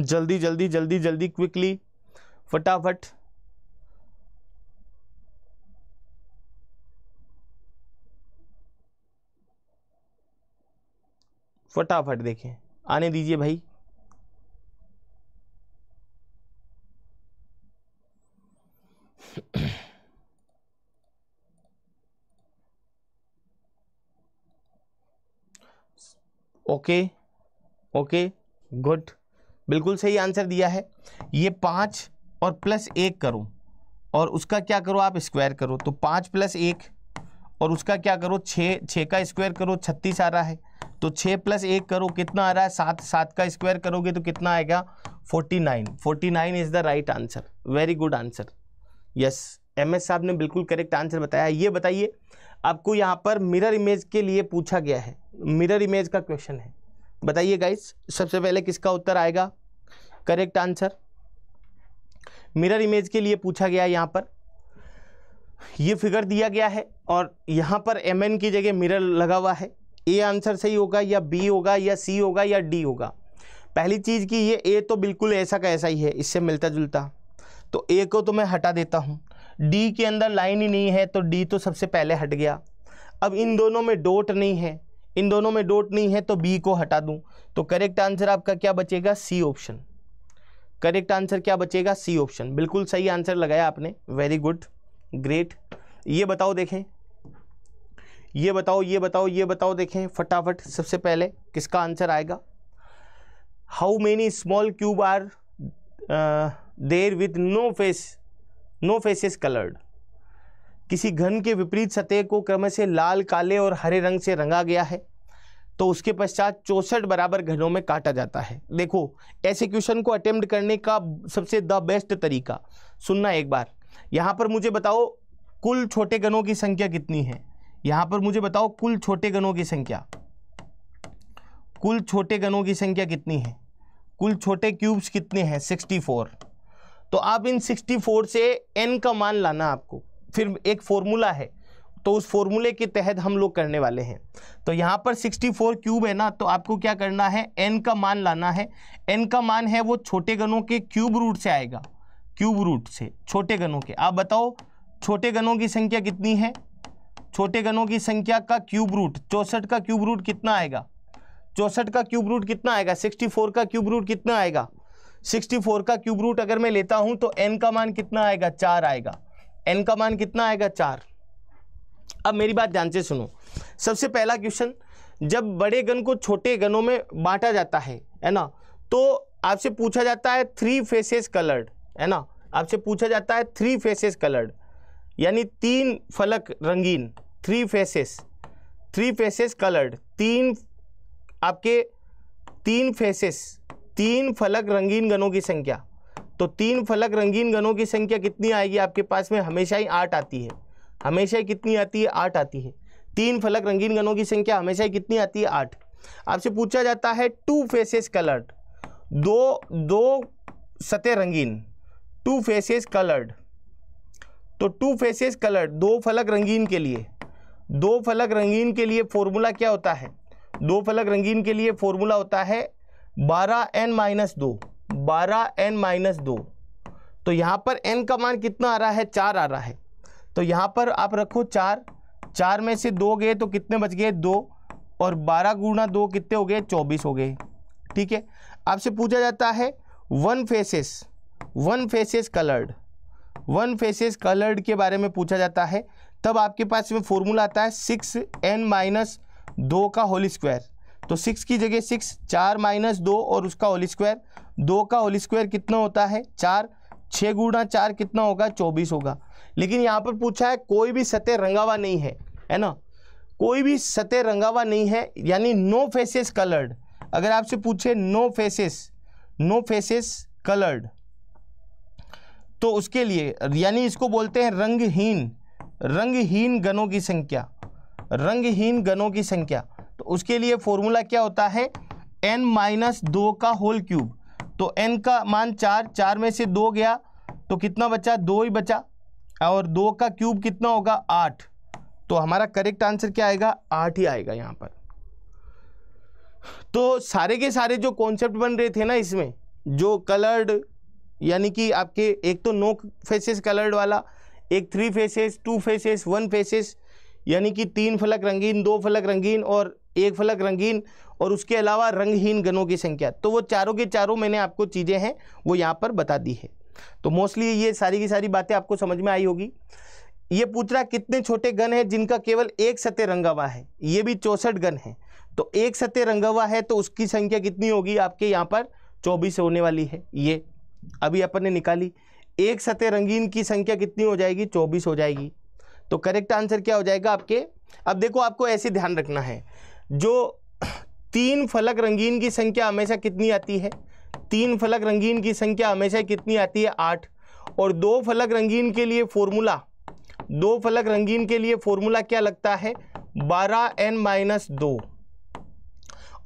जल्दी जल्दी जल्दी जल्दी क्विकली फटाफट फटाफट देखें आने दीजिए भाई ओके ओके गुड बिल्कुल सही आंसर दिया है ये पाँच और प्लस एक करो और उसका क्या करो आप स्क्वायर करो तो पाँच प्लस एक और उसका क्या करो छः छः का स्क्वायर करो छत्तीस आ रहा है तो छः प्लस एक करो कितना आ रहा है सात सात का स्क्वायर करोगे तो कितना आएगा forty nine forty nine is the right answer very good answer yes M S साहब ने बिल्कुल करेक्ट आंसर बताया ये बताइए आपको यहाँ पर मिरर इमेज के लिए पूछा गया है मिरर इमेज का क्वेश्चन है बताइए गाइस सबसे पहले किसका उत्तर आएगा करेक्ट आंसर मिरर इमेज के लिए पूछा गया यहाँ पर ये फिगर दिया गया है और यहाँ पर एम एन की जगह मिरर लगा हुआ है ए आंसर सही होगा या बी होगा या सी होगा या डी होगा पहली चीज़ की ये ए तो बिल्कुल ऐसा का ऐसा ही है इससे मिलता जुलता तो ए को तो मैं हटा देता हूँ डी के अंदर लाइन ही नहीं है तो डी तो सबसे पहले हट गया अब इन दोनों में डोट नहीं है इन दोनों में डोट नहीं है तो बी को हटा दूं तो करेक्ट आंसर आपका क्या बचेगा सी ऑप्शन करेक्ट आंसर क्या बचेगा सी ऑप्शन बिल्कुल सही आंसर लगाया आपने वेरी गुड ग्रेट ये बताओ देखें ये बताओ ये बताओ ये बताओ देखें फटाफट सबसे पहले किसका आंसर आएगा how many small cube are there with no face no faces coloured किसी घन के विपरीत सतह को क्रमश से लाल काले और हरे रंग से रंगा गया है तो उसके पश्चात चौसठ बराबर घनों में काटा जाता है देखो ऐसे क्वेश्चन को अटेम्प्ट करने का सबसे द बेस्ट तरीका सुनना एक बार यहाँ पर मुझे बताओ कुल छोटे गणों की संख्या कितनी है यहाँ पर मुझे बताओ कुल छोटे गणों की संख्या कुल छोटे गणों की संख्या कितनी है कुल छोटे क्यूब्स कितने हैं 64 तो आप इन 64 से n का मान लाना आपको फिर एक फॉर्मूला है तो उस फॉर्मूले के तहत हम लोग करने वाले हैं तो यहाँ पर 64 क्यूब है ना तो आपको क्या करना है एन का मान लाना है एन का मान है वो छोटे गनों के क्यूब रूट से आएगा क्यूब रूट से छोटे गनों के आप बताओ छोटे गनों की संख्या कितनी है छोटे गनों की संख्या का क्यूब रूट चौंसठ का क्यूब रूट कितना आएगा चौंसठ का क्यूब रूट कितना आएगा सिक्सटी का क्यूब रूट कितना आएगा सिक्सटी का क्यूब रूट अगर मैं लेता हूँ तो एन का मान कितना आएगा चार आएगा एन का मान कितना आएगा चार अब मेरी बात ध्यान से सुनो सबसे पहला क्वेश्चन जब बड़े गन को छोटे गनों में बांटा जाता है है ना तो आपसे पूछा जाता है थ्री फेसेस कलर्ड है ना आपसे पूछा जाता है थ्री फेसेस कलर्ड यानी तीन फलक रंगीन three faces three faces coloured तीन आपके तीन फेसेस तीन फलक रंगीन गनों की संख्या तो तीन फलक रंगीन गणों की संख्या कितनी आएगी आपके पास में हमेशा ही आठ आती है हमेशा ही कितनी आती है आठ आती है तीन फलक रंगीन गणों की संख्या हमेशा ही कितनी आती है आठ आपसे पूछा जाता है टू फेसेस कलर्ड दो दो सतह रंगीन टू फेसेस कलर्ड तो टू फेसेस कलर्ड दो फलक रंगीन के लिए दो फलक रंगीन के लिए फॉर्मूला क्या होता है दो फलक रंगीन के लिए फॉर्मूला होता है बारह एन माइनस दो बारह एन माइनस दो तो यहाँ पर एन का मान कितना आ रहा है चार आ रहा है तो यहाँ पर आप रखो चार चार में से दो गए तो कितने बच गए दो और बारह गुणा दो कितने हो गए चौबीस हो गए ठीक है आपसे पूछा जाता है one faces one faces coloured one faces coloured के बारे में पूछा जाता है तब आपके पास में फॉर्मूला आता है सिक्स एन माइनस दो का होल स्क्वायर तो सिक्स की जगह सिक्स चार माइनस दो और उसका होली स्क्वायर दो का होल स्क्वायर कितना होता है चार छः गुणा चार कितना होगा चौबीस होगा लेकिन यहाँ पर पूछा है कोई भी सतह रंगावा नहीं है है ना कोई भी सतह रंगावा नहीं है यानी नो फेसेस कलर्ड अगर आपसे पूछे no faces no faces coloured तो उसके लिए यानी इसको बोलते हैं रंगहीन रंगहीन गणों की संख्या रंगहीन गणों की संख्या तो उसके लिए फॉर्मूला क्या होता है एन माइनस दो का होल क्यूब तो एन का मान चार चार में से दो गया तो कितना बचा दो ही बचा और दो का क्यूब कितना होगा आठ तो हमारा करेक्ट आंसर क्या आएगा आठ ही आएगा यहाँ पर तो सारे के सारे जो कॉन्सेप्ट बन रहे थे ना इसमें जो कलर्ड यानी कि आपके एक तो नो फेसेस कलर्ड वाला एक three faces two faces one faces यानी कि तीन फलक रंगीन दो फलक रंगीन और एक फलक रंगीन और उसके अलावा रंगहीन गणों की संख्या तो वो चारों के चारों मैंने आपको चीज़ें हैं वो यहाँ पर बता दी है तो मोस्टली ये सारी की सारी बातें आपको समझ में आई होगी ये पूछ रहा कितने छोटे गण हैं जिनका केवल एक सत्य रंगा हुआ है ये भी चौसठ गण है तो एक सत्य रंगा हुआ है तो उसकी संख्या कितनी होगी आपके यहाँ पर चौबीस होने वाली है ये अभी अपन ने निकाली एक सतह रंगीन की संख्या कितनी हो जाएगी चौबीस हो जाएगी तो करेक्ट आंसर क्या हो जाएगा आपके अब देखो आपको ऐसे ध्यान रखना है जो तीन फलक रंगीन की संख्या हमेशा कितनी आती है तीन फलक रंगीन की संख्या हमेशा कितनी आती है आठ और दो फलक रंगीन के लिए फॉर्मूला दो फलक रंगीन के लिए फॉर्मूला क्या लगता है बारह एन माइनस दो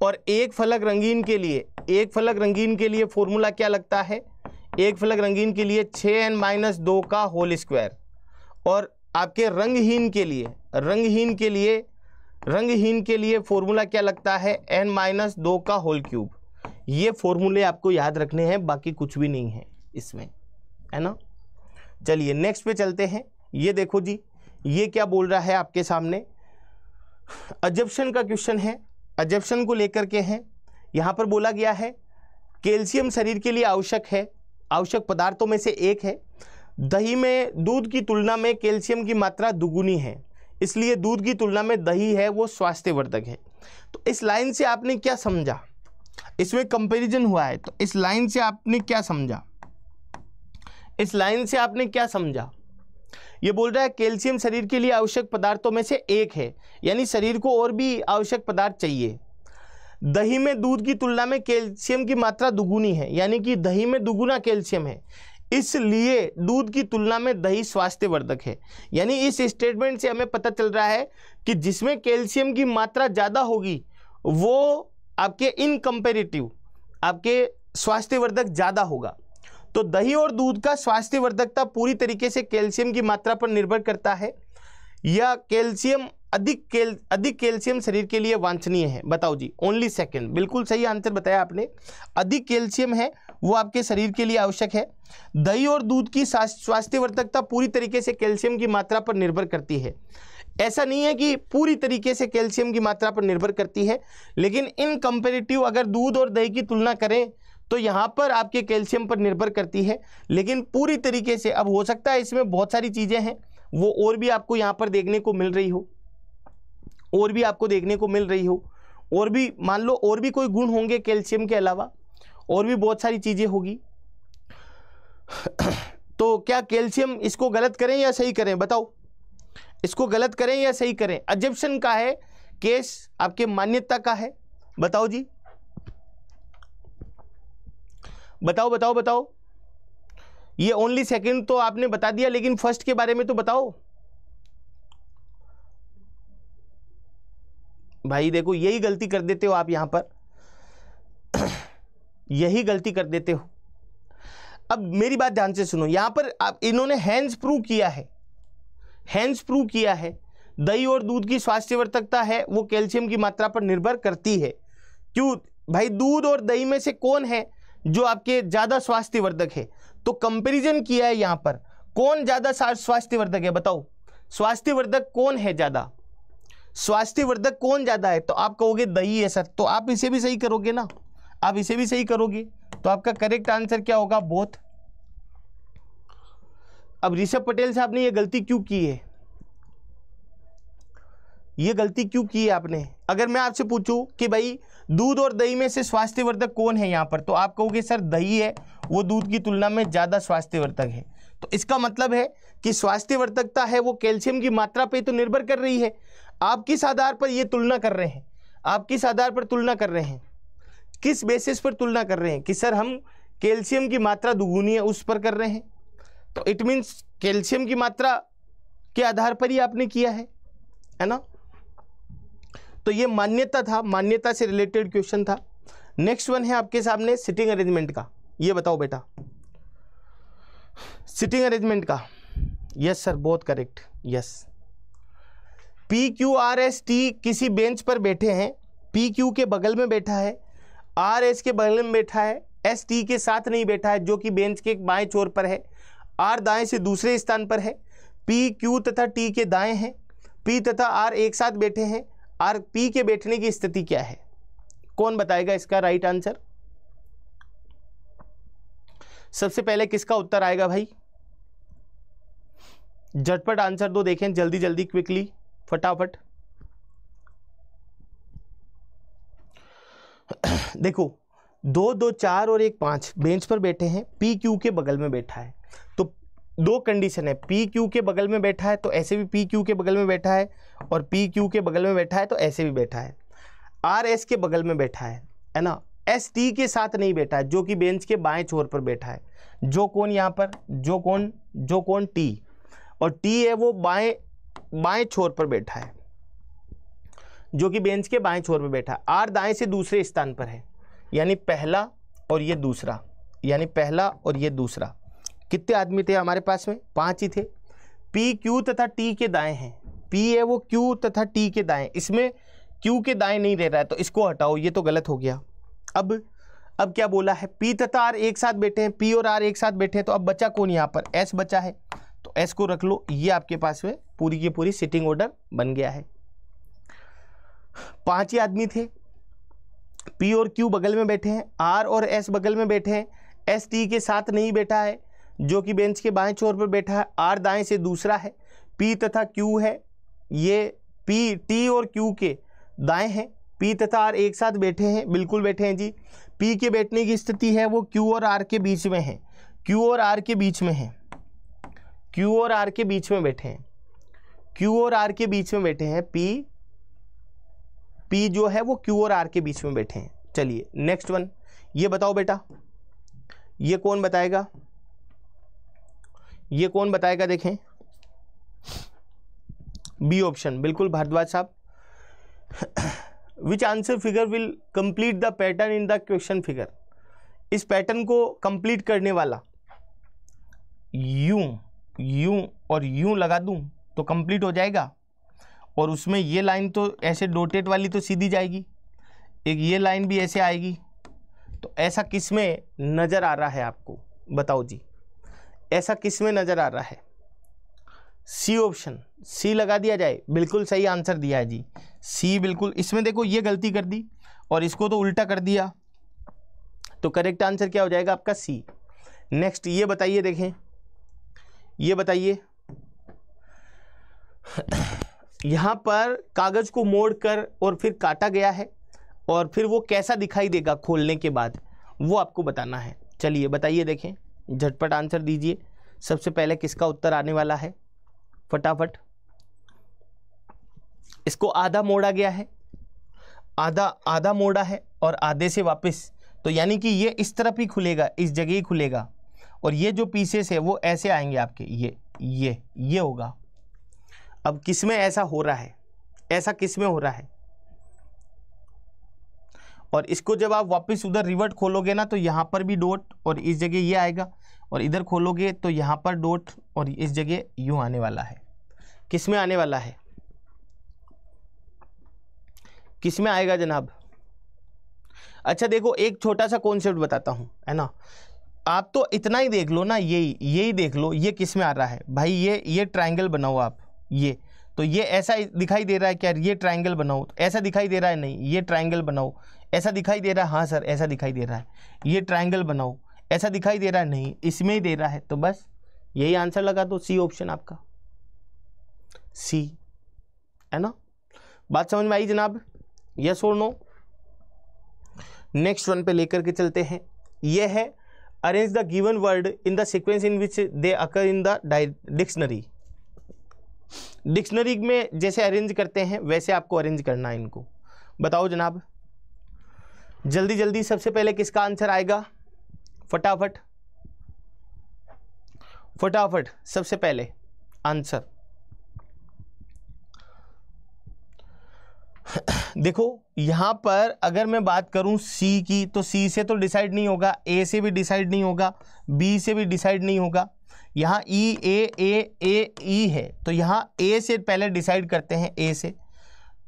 और एक फलक रंगीन के लिए एक फलक रंगीन के लिए फॉर्मूला क्या लगता है एक फलक रंगीन के लिए छः एन माइनस दो का होल स्क्वायर और आपके रंगहीन के लिए रंगहीन के लिए रंगहीन के लिए फॉर्मूला क्या लगता है एन माइनस दो का होल क्यूब ये फॉर्मूले आपको याद रखने हैं बाकी कुछ भी नहीं है इसमें है ना चलिए नेक्स्ट पे चलते हैं ये देखो जी ये क्या बोल रहा है आपके सामने अजप्शन का क्वेश्चन है अजप्शन को लेकर के हैं यहाँ पर बोला गया है कैल्शियम शरीर के लिए आवश्यक है आवश्यक पदार्थों में से एक है दही में दूध की तुलना में कैल्शियम की मात्रा दुगुनी है इसलिए दूध की तुलना में दही है वो स्वास्थ्यवर्धक है तो इस लाइन से आपने क्या समझा इसमें कंपैरिजन हुआ है तो इस लाइन से आपने क्या समझा इस लाइन से आपने क्या समझा ये बोल रहा है कैल्शियम शरीर के लिए आवश्यक पदार्थों में से एक है यानी शरीर को और भी आवश्यक पदार्थ चाहिए दही में दूध की तुलना में कैल्शियम की मात्रा दुगुनी है यानी कि दही में दुगुना कैल्शियम है इसलिए दूध की तुलना में दही स्वास्थ्यवर्धक है यानी इस स्टेटमेंट से हमें पता चल रहा है कि जिसमें कैल्शियम की मात्रा ज़्यादा होगी वो आपके इन कंपेरेटिव आपके स्वास्थ्यवर्धक ज़्यादा होगा तो दही और दूध का स्वास्थ्यवर्धकता पूरी तरीके से कैल्शियम की मात्रा पर निर्भर करता है या कैल्शियम अधिक केल अधिक कैल्शियम शरीर के लिए वांछनीय है बताओ जी ओनली सेकंड बिल्कुल सही आंसर बताया आपने अधिक कैल्शियम है वो आपके शरीर के लिए आवश्यक है दही और दूध की स्वास्थ्यवर्धकता पूरी तरीके से कैल्शियम की मात्रा पर निर्भर करती है ऐसा नहीं है कि पूरी तरीके से कैल्शियम की मात्रा पर निर्भर करती है लेकिन इन कंपेरेटिव अगर दूध और दही की तुलना करें तो यहाँ पर आपके कैल्शियम पर निर्भर करती है लेकिन पूरी तरीके से अब हो सकता है इसमें बहुत सारी चीज़ें हैं वो और भी आपको यहाँ पर देखने को मिल रही हो और भी आपको देखने को मिल रही हो और भी मान लो और भी कोई गुण होंगे कैल्शियम के अलावा और भी बहुत सारी चीज़ें होगी तो क्या कैल्शियम इसको गलत करें या सही करें बताओ इसको गलत करें या सही करें अजप्शन का है केस आपके मान्यता का है बताओ जी बताओ बताओ बताओ ये ओनली सेकंड तो आपने बता दिया लेकिन फर्स्ट के बारे में तो बताओ भाई देखो यही गलती कर देते हो आप यहाँ पर यही गलती कर देते हो अब मेरी बात ध्यान से सुनो यहां पर आप इन्होंने हैंड्स प्रूव किया है हैंड्स प्रूव किया है दही और दूध की स्वास्थ्यवर्धकता है वो कैल्शियम की मात्रा पर निर्भर करती है क्यों भाई दूध और दही में से कौन है जो आपके ज़्यादा स्वास्थ्यवर्धक है तो कंपेरिजन किया है यहां पर कौन ज़्यादा स्वास्थ्यवर्धक है बताओ स्वास्थ्यवर्धक कौन है ज़्यादा स्वास्थ्यवर्धक कौन ज़्यादा है तो आप कहोगे दही है सर तो आप इसे भी सही करोगे ना आप इसे भी सही करोगे तो आपका करेक्ट आंसर क्या होगा बोथ अब ऋषभ पटेल साहब ने यह गलती क्यों की है ये गलती क्यों की है आपने अगर मैं आपसे पूछूं कि भाई दूध और दही में से स्वास्थ्यवर्धक कौन है यहां पर तो आप कहोगे सर दही है वो दूध की तुलना में ज़्यादा स्वास्थ्यवर्धक है तो इसका मतलब है कि स्वास्थ्यवर्धकता है वो कैल्शियम की मात्रा पे तो निर्भर कर रही है आप किस आधार पर ये तुलना कर रहे हैं आप किस आधार पर तुलना कर रहे हैं किस बेसिस पर तुलना कर रहे हैं कि सर हम कैल्शियम की मात्रा दुगुनी है उस पर कर रहे हैं तो इट मीन्स कैल्शियम की मात्रा के आधार पर ही आपने किया है है ना तो ये मान्यता था मान्यता से रिलेटेड क्वेश्चन था नेक्स्ट वन है आपके सामने सिटिंग अरेंजमेंट का ये बताओ बेटा सिटिंग अरेंजमेंट का यस सर बहुत correct yes P Q R S T किसी बेंच पर बैठे हैं पी क्यू के बगल में बैठा है आर एस के बगल में बैठा है एस टी के साथ नहीं बैठा है जो कि बेंच के बाएं छोर पर है आर दाएं से दूसरे स्थान पर है पी क्यू तथा टी के दाएं हैं पी तथा आर एक साथ बैठे हैं आर पी के बैठने की स्थिति क्या है कौन बताएगा इसका राइट आंसर सबसे पहले किसका उत्तर आएगा भाई झटपट आंसर दो देखें जल्दी जल्दी क्विकली फटाफट देखो दो दो चार और एक पांच बेंच पर बैठे हैं पी क्यू के बगल में बैठा है तो दो कंडीशन है पी क्यू के बगल में बैठा है तो ऐसे भी पी क्यू के बगल में बैठा है और पी क्यू के बगल में बैठा है तो ऐसे भी बैठा है आर एस के बगल में बैठा है है ना एस टी के साथ नहीं बैठा है जो कि बेंच के बाएं छोर पर बैठा है जो कौन यहाँ पर जो कौन जो कौन टी और टी है वो बाएं बाएं छोर पर बैठा है जो कि बेंच के बाएं छोर पर बैठा आर दाएं से दूसरे स्थान पर है यानी पहला और ये दूसरा यानी पहला और ये दूसरा कितने आदमी थे हमारे पास में पांच ही थे पी क्यू तथा टी के दाएं हैं पी है वो क्यू तथा टी के दाएं इसमें क्यू के दाएं नहीं रह रहा है तो इसको हटाओ ये तो गलत हो गया अब अब क्या बोला है पी तथा आर एक साथ बैठे हैं पी और आर एक साथ बैठे हैं तो अब बचा कौन यहाँ पर एस बचा है तो एस को रख लो ये आपके पास में पूरी की पूरी सिटिंग ऑर्डर बन गया है पांच ही आदमी थे पी और क्यू बगल में बैठे हैं आर और एस बगल में बैठे हैं एस टी के साथ नहीं बैठा है जो कि बेंच के बाएं छोर पर बैठा है आर दाएं से दूसरा है पी तथा क्यू है ये पी टी और क्यू के दाएं हैं पी तथा आर एक साथ बैठे हैं बिल्कुल बैठे हैं जी पी के बैठने की स्थिति है वो क्यू और आर के बीच में है क्यू और आर के बीच में है क्यू और आर के बीच में बैठे हैं क्यू और आर के बीच में बैठे हैं पी पी जो है वो क्यू और आर के बीच में बैठे हैं चलिए नेक्स्ट वन ये बताओ बेटा ये कौन बताएगा ये कौन बताएगा देखें बी ऑप्शन बिल्कुल भारद्वाज साहब which answer figure will complete the pattern in the question figure इस पैटर्न को कंप्लीट करने वाला यू यूं और यूं लगा दूं तो कंप्लीट हो जाएगा और उसमें ये लाइन तो ऐसे डोटेट वाली तो सीधी जाएगी एक ये लाइन भी ऐसे आएगी तो ऐसा किस में नज़र आ रहा है आपको बताओ जी ऐसा किस में नज़र आ रहा है सी ऑप्शन सी लगा दिया जाए बिल्कुल सही आंसर दिया है जी सी बिल्कुल इसमें देखो ये गलती कर दी और इसको तो उल्टा कर दिया तो करेक्ट आंसर क्या हो जाएगा आपका सी नेक्स्ट ये बताइए देखें ये बताइए यहां पर कागज को मोड़कर और फिर काटा गया है और फिर वो कैसा दिखाई देगा खोलने के बाद वो आपको बताना है चलिए बताइए देखें झटपट आंसर दीजिए सबसे पहले किसका उत्तर आने वाला है फटाफट इसको आधा मोड़ा गया है आधा आधा मोड़ा है और आधे से वापस तो यानी कि ये इस तरफ ही खुलेगा इस जगह ही खुलेगा और ये जो पीसेस है वो ऐसे आएंगे आपके ये ये ये होगा अब किस में ऐसा हो रहा है ऐसा किस में हो रहा है और इसको जब आप वापस उधर रिवर्ट खोलोगे ना तो यहाँ पर भी डोट और इस जगह ये आएगा और इधर खोलोगे तो यहाँ पर डोट और इस जगह यूँ आने वाला है किस में आने वाला है किस में आएगा जनाब अच्छा देखो एक छोटा सा कॉन्सेप्ट बताता हूँ है ना आप तो इतना ही देख लो ना यही यही देख लो ये किस में आ रहा है भाई ये ये ट्राइंगल बनाओ आप ये तो ये ऐसा दिखाई दे रहा है क्या ये ट्राइंगल बनाओ तो ऐसा दिखाई दे रहा है नहीं ये ट्राइंगल बनाओ ऐसा दिखाई दे रहा है हाँ सर ऐसा दिखाई दे रहा है ये ट्राइंगल बनाओ ऐसा दिखाई दे रहा है नहीं इसमें ही दे रहा है तो बस यही आंसर लगा दो सी ऑप्शन आपका सी है ना बात समझ में आई जनाब यस और नो नेक्स्ट वन पे लेकर के चलते हैं ये है arrange the given word in the sequence in which they occur in the dictionary dictionary में जैसे अरेंज करते हैं वैसे आपको अरेंज करना है इनको बताओ जनाब जल्दी जल्दी सबसे पहले किसका आंसर आएगा फटाफट फटाफट सबसे पहले आंसर देखो यहाँ पर अगर मैं बात करूँ सी की तो सी से तो डिसाइड नहीं होगा ए से भी डिसाइड नहीं होगा बी से भी डिसाइड नहीं होगा यहाँ ई ए ए ए ई है तो यहाँ ए से पहले डिसाइड करते हैं ए से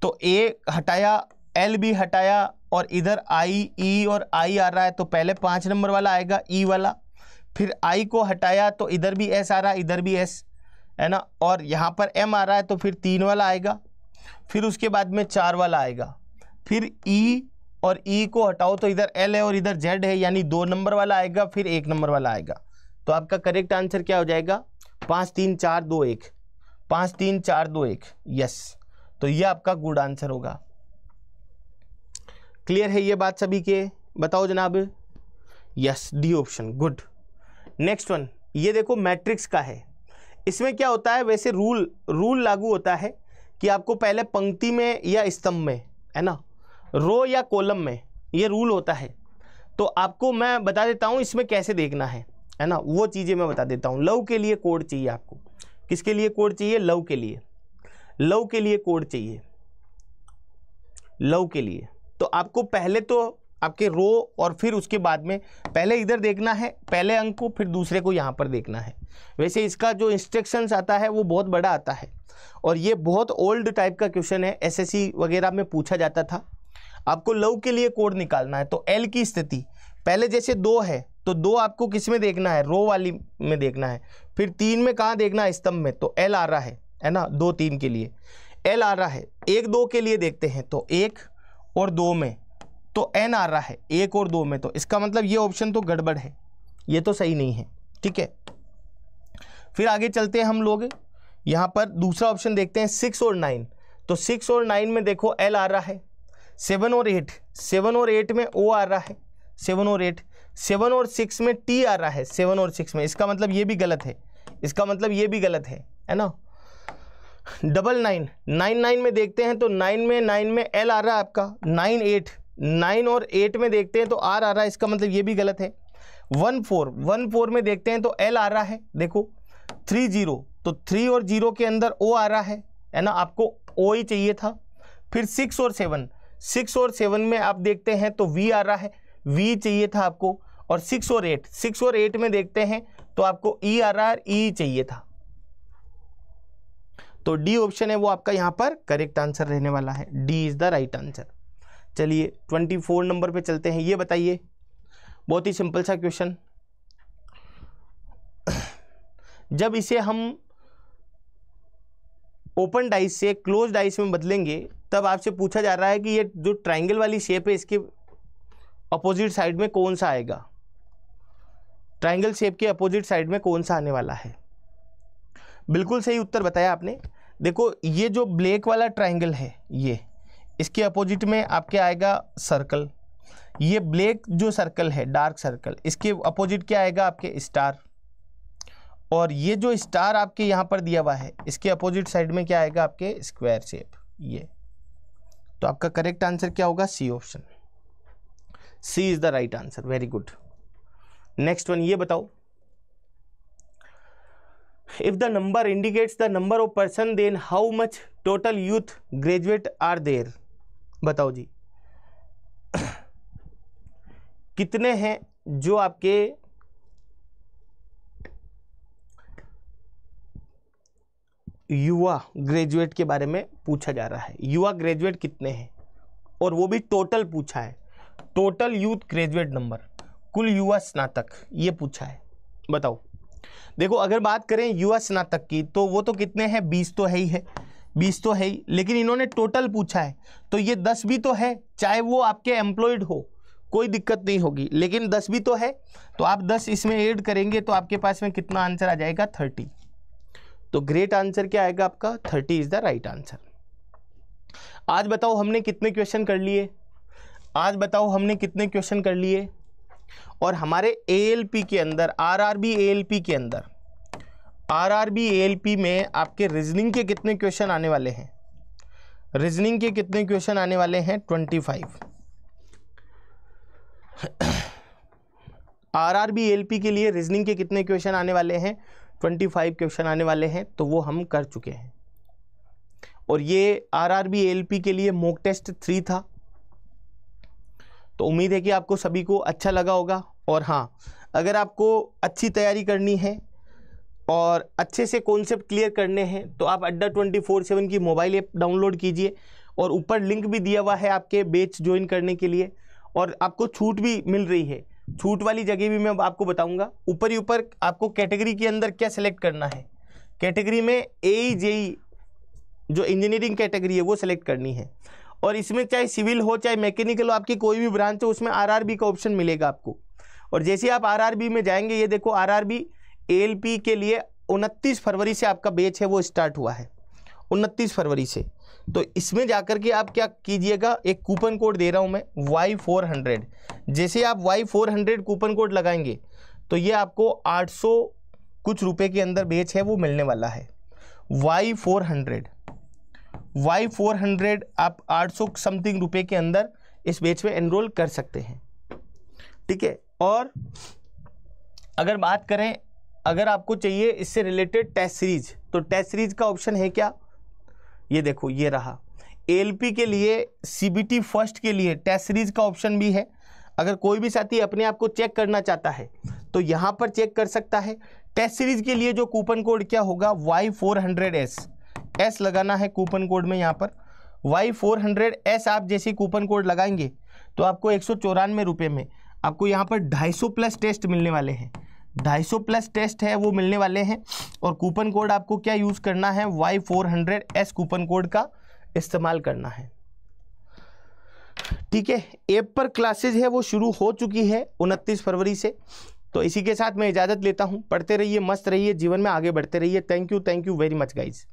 तो ए हटाया एल भी हटाया और इधर आई ई e और आई आ रहा है तो पहले पाँच नंबर वाला आएगा ई e वाला फिर आई को हटाया तो इधर भी एस आ रहा है इधर भी एस है ना और यहाँ पर एम आ रहा है तो फिर तीन वाला आएगा फिर उसके बाद में चार वाला आएगा फिर ई e और ई e को हटाओ तो इधर एल है और इधर जेड है यानी दो नंबर वाला आएगा फिर एक नंबर वाला आएगा तो आपका करेक्ट आंसर क्या हो जाएगा पाँच तीन चार दो एक पाँच तीन चार दो एक यस तो ये आपका गुड आंसर होगा क्लियर है ये बात सभी के बताओ जनाब yes D option good next one ये देखो मैट्रिक्स का है इसमें क्या होता है वैसे रूल रूल लागू होता है कि आपको पहले पंक्ति में या स्तंभ में है ना रो या कॉलम में ये रूल होता है तो आपको मैं बता देता हूँ इसमें कैसे देखना है है ना वो चीज़ें मैं बता देता हूँ लव के लिए कोड चाहिए आपको किसके लिए कोड चाहिए लव के लिए लव के लिए कोड चाहिए लव के लिए तो आपको पहले तो आपके रो और फिर उसके बाद में पहले इधर देखना है पहले अंक को फिर दूसरे को यहाँ पर देखना है वैसे इसका जो इंस्ट्रक्शंस आता है वो बहुत बड़ा आता है और ये बहुत ओल्ड टाइप का क्वेश्चन है एसएससी वगैरह में पूछा जाता था आपको लव के लिए कोड निकालना है तो एल की स्थिति पहले जैसे दो है तो दो आपको किस में देखना है रो वाली में देखना है फिर तीन में कहाँ देखना है स्तंभ में तो एल आ रहा है है ना दो तीन के लिए एल आ रहा है एक दो के लिए देखते हैं तो एक और दो में तो एन आ रहा है एक और दो में तो इसका मतलब ये ऑप्शन तो गड़बड़ है ये तो सही नहीं है ठीक है फिर आगे चलते हैं हम लोग यहाँ पर दूसरा ऑप्शन देखते हैं सिक्स और नाइन तो सिक्स और नाइन में देखो एल आ रहा है सेवन और एट सेवन और एट में ओ आ रहा है सेवन और एट सेवन और सिक्स में टी आ रहा है सेवन और सिक्स में इसका मतलब ये भी गलत है इसका मतलब ये भी गलत है है ना डबल नाइन नाइन नाइन में देखते हैं तो नाइन में नाइन में एल आ रहा है आपका नाइन एट नाइन और एट में देखते हैं तो आर आ रहा है इसका मतलब ये भी गलत है वन फोर वन फोर में देखते हैं तो एल आ रहा है देखो थ्री जीरो तो थ्री और जीरो के अंदर ओ आ रहा है है ना आपको ओ ही चाहिए था फिर सिक्स और सेवन सिक्स और सेवन में आप देखते हैं तो वी आ रहा है वी चाहिए था आपको और सिक्स और एट सिक्स और एट में देखते हैं तो आपको ई आ रहा है ई चाहिए था तो डी ऑप्शन है वो आपका यहां पर करेक्ट आंसर रहने वाला है D is the right answer चलिए ट्वेंटी फोर नंबर पे चलते हैं ये बताइए बहुत ही सिंपल सा क्वेश्चन जब इसे हम ओपन डाइस से क्लोज डाइस में बदलेंगे तब आपसे पूछा जा रहा है कि ये जो ट्राइंगल वाली शेप है इसके अपोजिट साइड में कौन सा आएगा ट्राइंगल शेप के अपोजिट साइड में कौन सा आने वाला है बिल्कुल सही उत्तर बताया आपने देखो ये जो ब्लैक वाला ट्राइंगल है ये इसके अपोजिट में आपके आएगा सर्कल ये ब्लैक जो सर्कल है डार्क सर्कल इसके अपोजिट क्या आएगा आपके स्टार और ये जो स्टार आपके यहाँ पर दिया हुआ है इसके अपोजिट साइड में क्या आएगा आपके स्क्वायर शेप ये तो आपका करेक्ट आंसर क्या होगा C option C is the right answer very good next one ये बताओ if the number indicates the number of person then how much total youth graduate are there बताओ जी कितने हैं जो आपके युवा ग्रेजुएट के बारे में पूछा जा रहा है युवा ग्रेजुएट कितने हैं और वो भी टोटल पूछा है टोटल यूथ ग्रेजुएट नंबर कुल युवा स्नातक ये पूछा है बताओ देखो अगर बात करें युवा स्नातक की तो वो तो कितने हैं बीस तो है ही है बीस तो है ही लेकिन इन्होंने टोटल पूछा है तो ये दस भी तो है चाहे वो आपके एम्प्लॉयड हो कोई दिक्कत नहीं होगी लेकिन दस भी तो है तो आप दस इसमें ऐड करेंगे तो आपके पास में कितना आंसर आ जाएगा थर्टी तो ग्रेट आंसर क्या आएगा आपका thirty is the right answer आज बताओ हमने कितने क्वेश्चन कर लिए आज बताओ हमने कितने क्वेश्चन कर लिए और हमारे ए के अंदर आर आर के अंदर आरआरबी एएलपी में आपके रीजनिंग के कितने क्वेश्चन आने वाले हैं रीजनिंग के कितने क्वेश्चन आने वाले हैं ट्वेंटी फाइव आरआरबी एलपी के लिए रीजनिंग के कितने क्वेश्चन आने वाले हैं ट्वेंटी फाइव क्वेश्चन आने वाले हैं तो वो हम कर चुके हैं और ये आरआरबी पी के लिए मोक टेस्ट थ्री था तो उम्मीद है कि आपको सभी को अच्छा लगा होगा और हाँ अगर आपको अच्छी तैयारी करनी है और अच्छे से कॉन्सेप्ट क्लियर करने हैं तो आप अड्डा ट्वेंटी फोर सेवन की मोबाइल ऐप डाउनलोड कीजिए और ऊपर लिंक भी दिया हुआ है आपके बेच ज्वाइन करने के लिए और आपको छूट भी मिल रही है छूट वाली जगह भी मैं आपको बताऊंगा ऊपर ही ऊपर आपको कैटेगरी के अंदर क्या सेलेक्ट करना है कैटेगरी में ए जेई जो इंजीनियरिंग कैटेगरी है वो सेलेक्ट करनी है और इसमें चाहे सिविल हो चाहे मैकेनिकल हो आपकी कोई भी ब्रांच हो उसमें आर का ऑप्शन मिलेगा आपको और जैसे आप आर में जाएंगे ये देखो आर एल पी के लिए उनतीस फरवरी से आपका बेच है वो स्टार्ट हुआ है उनतीस फरवरी से तो इसमें जाकर के आप क्या कीजिएगा एक कूपन कोड दे रहा हूँ मैं वाई फोर हंड्रेड जैसे आप Y four hundred coupon code लगाएंगे तो ये आपको आठ सौ कुछ रुपए के अंदर बेच है वो मिलने वाला है Y four hundred Y four hundred आप आठ सौ समथिंग रुपए के अंदर इस बेच में एनरोल कर सकते हैं ठीक है और अगर बात करें अगर आपको चाहिए इससे रिलेटेड टेस्ट सीरीज तो टेस्ट सीरीज का ऑप्शन है क्या ये देखो ये रहा एलपी के लिए सीबीटी फर्स्ट के लिए टेस्ट सीरीज का ऑप्शन भी है अगर कोई भी साथी अपने आप को चेक करना चाहता है तो यहाँ पर चेक कर सकता है टेस्ट सीरीज के लिए जो कूपन कोड क्या होगा Y four hundred S S लगाना है कूपन कोड में यहाँ पर वाई फोर हंड्रेड एस आप जैसे कूपन कोड लगाएंगे तो आपको एक सौ चौरानवे रुपये में आपको यहाँ पर ढाई सौ प्लस टेस्ट मिलने वाले हैं ढाई सौ प्लस टेस्ट है वो मिलने वाले हैं और कूपन कोड आपको क्या यूज़ करना है Y four hundred S coupon code का इस्तेमाल करना है ठीक है एप पर क्लासेज है वो शुरू हो चुकी है उनतीस फरवरी से तो इसी के साथ मैं इजाज़त लेता हूँ पढ़ते रहिए मस्त रहिए जीवन में आगे बढ़ते रहिए thank you thank you very much guys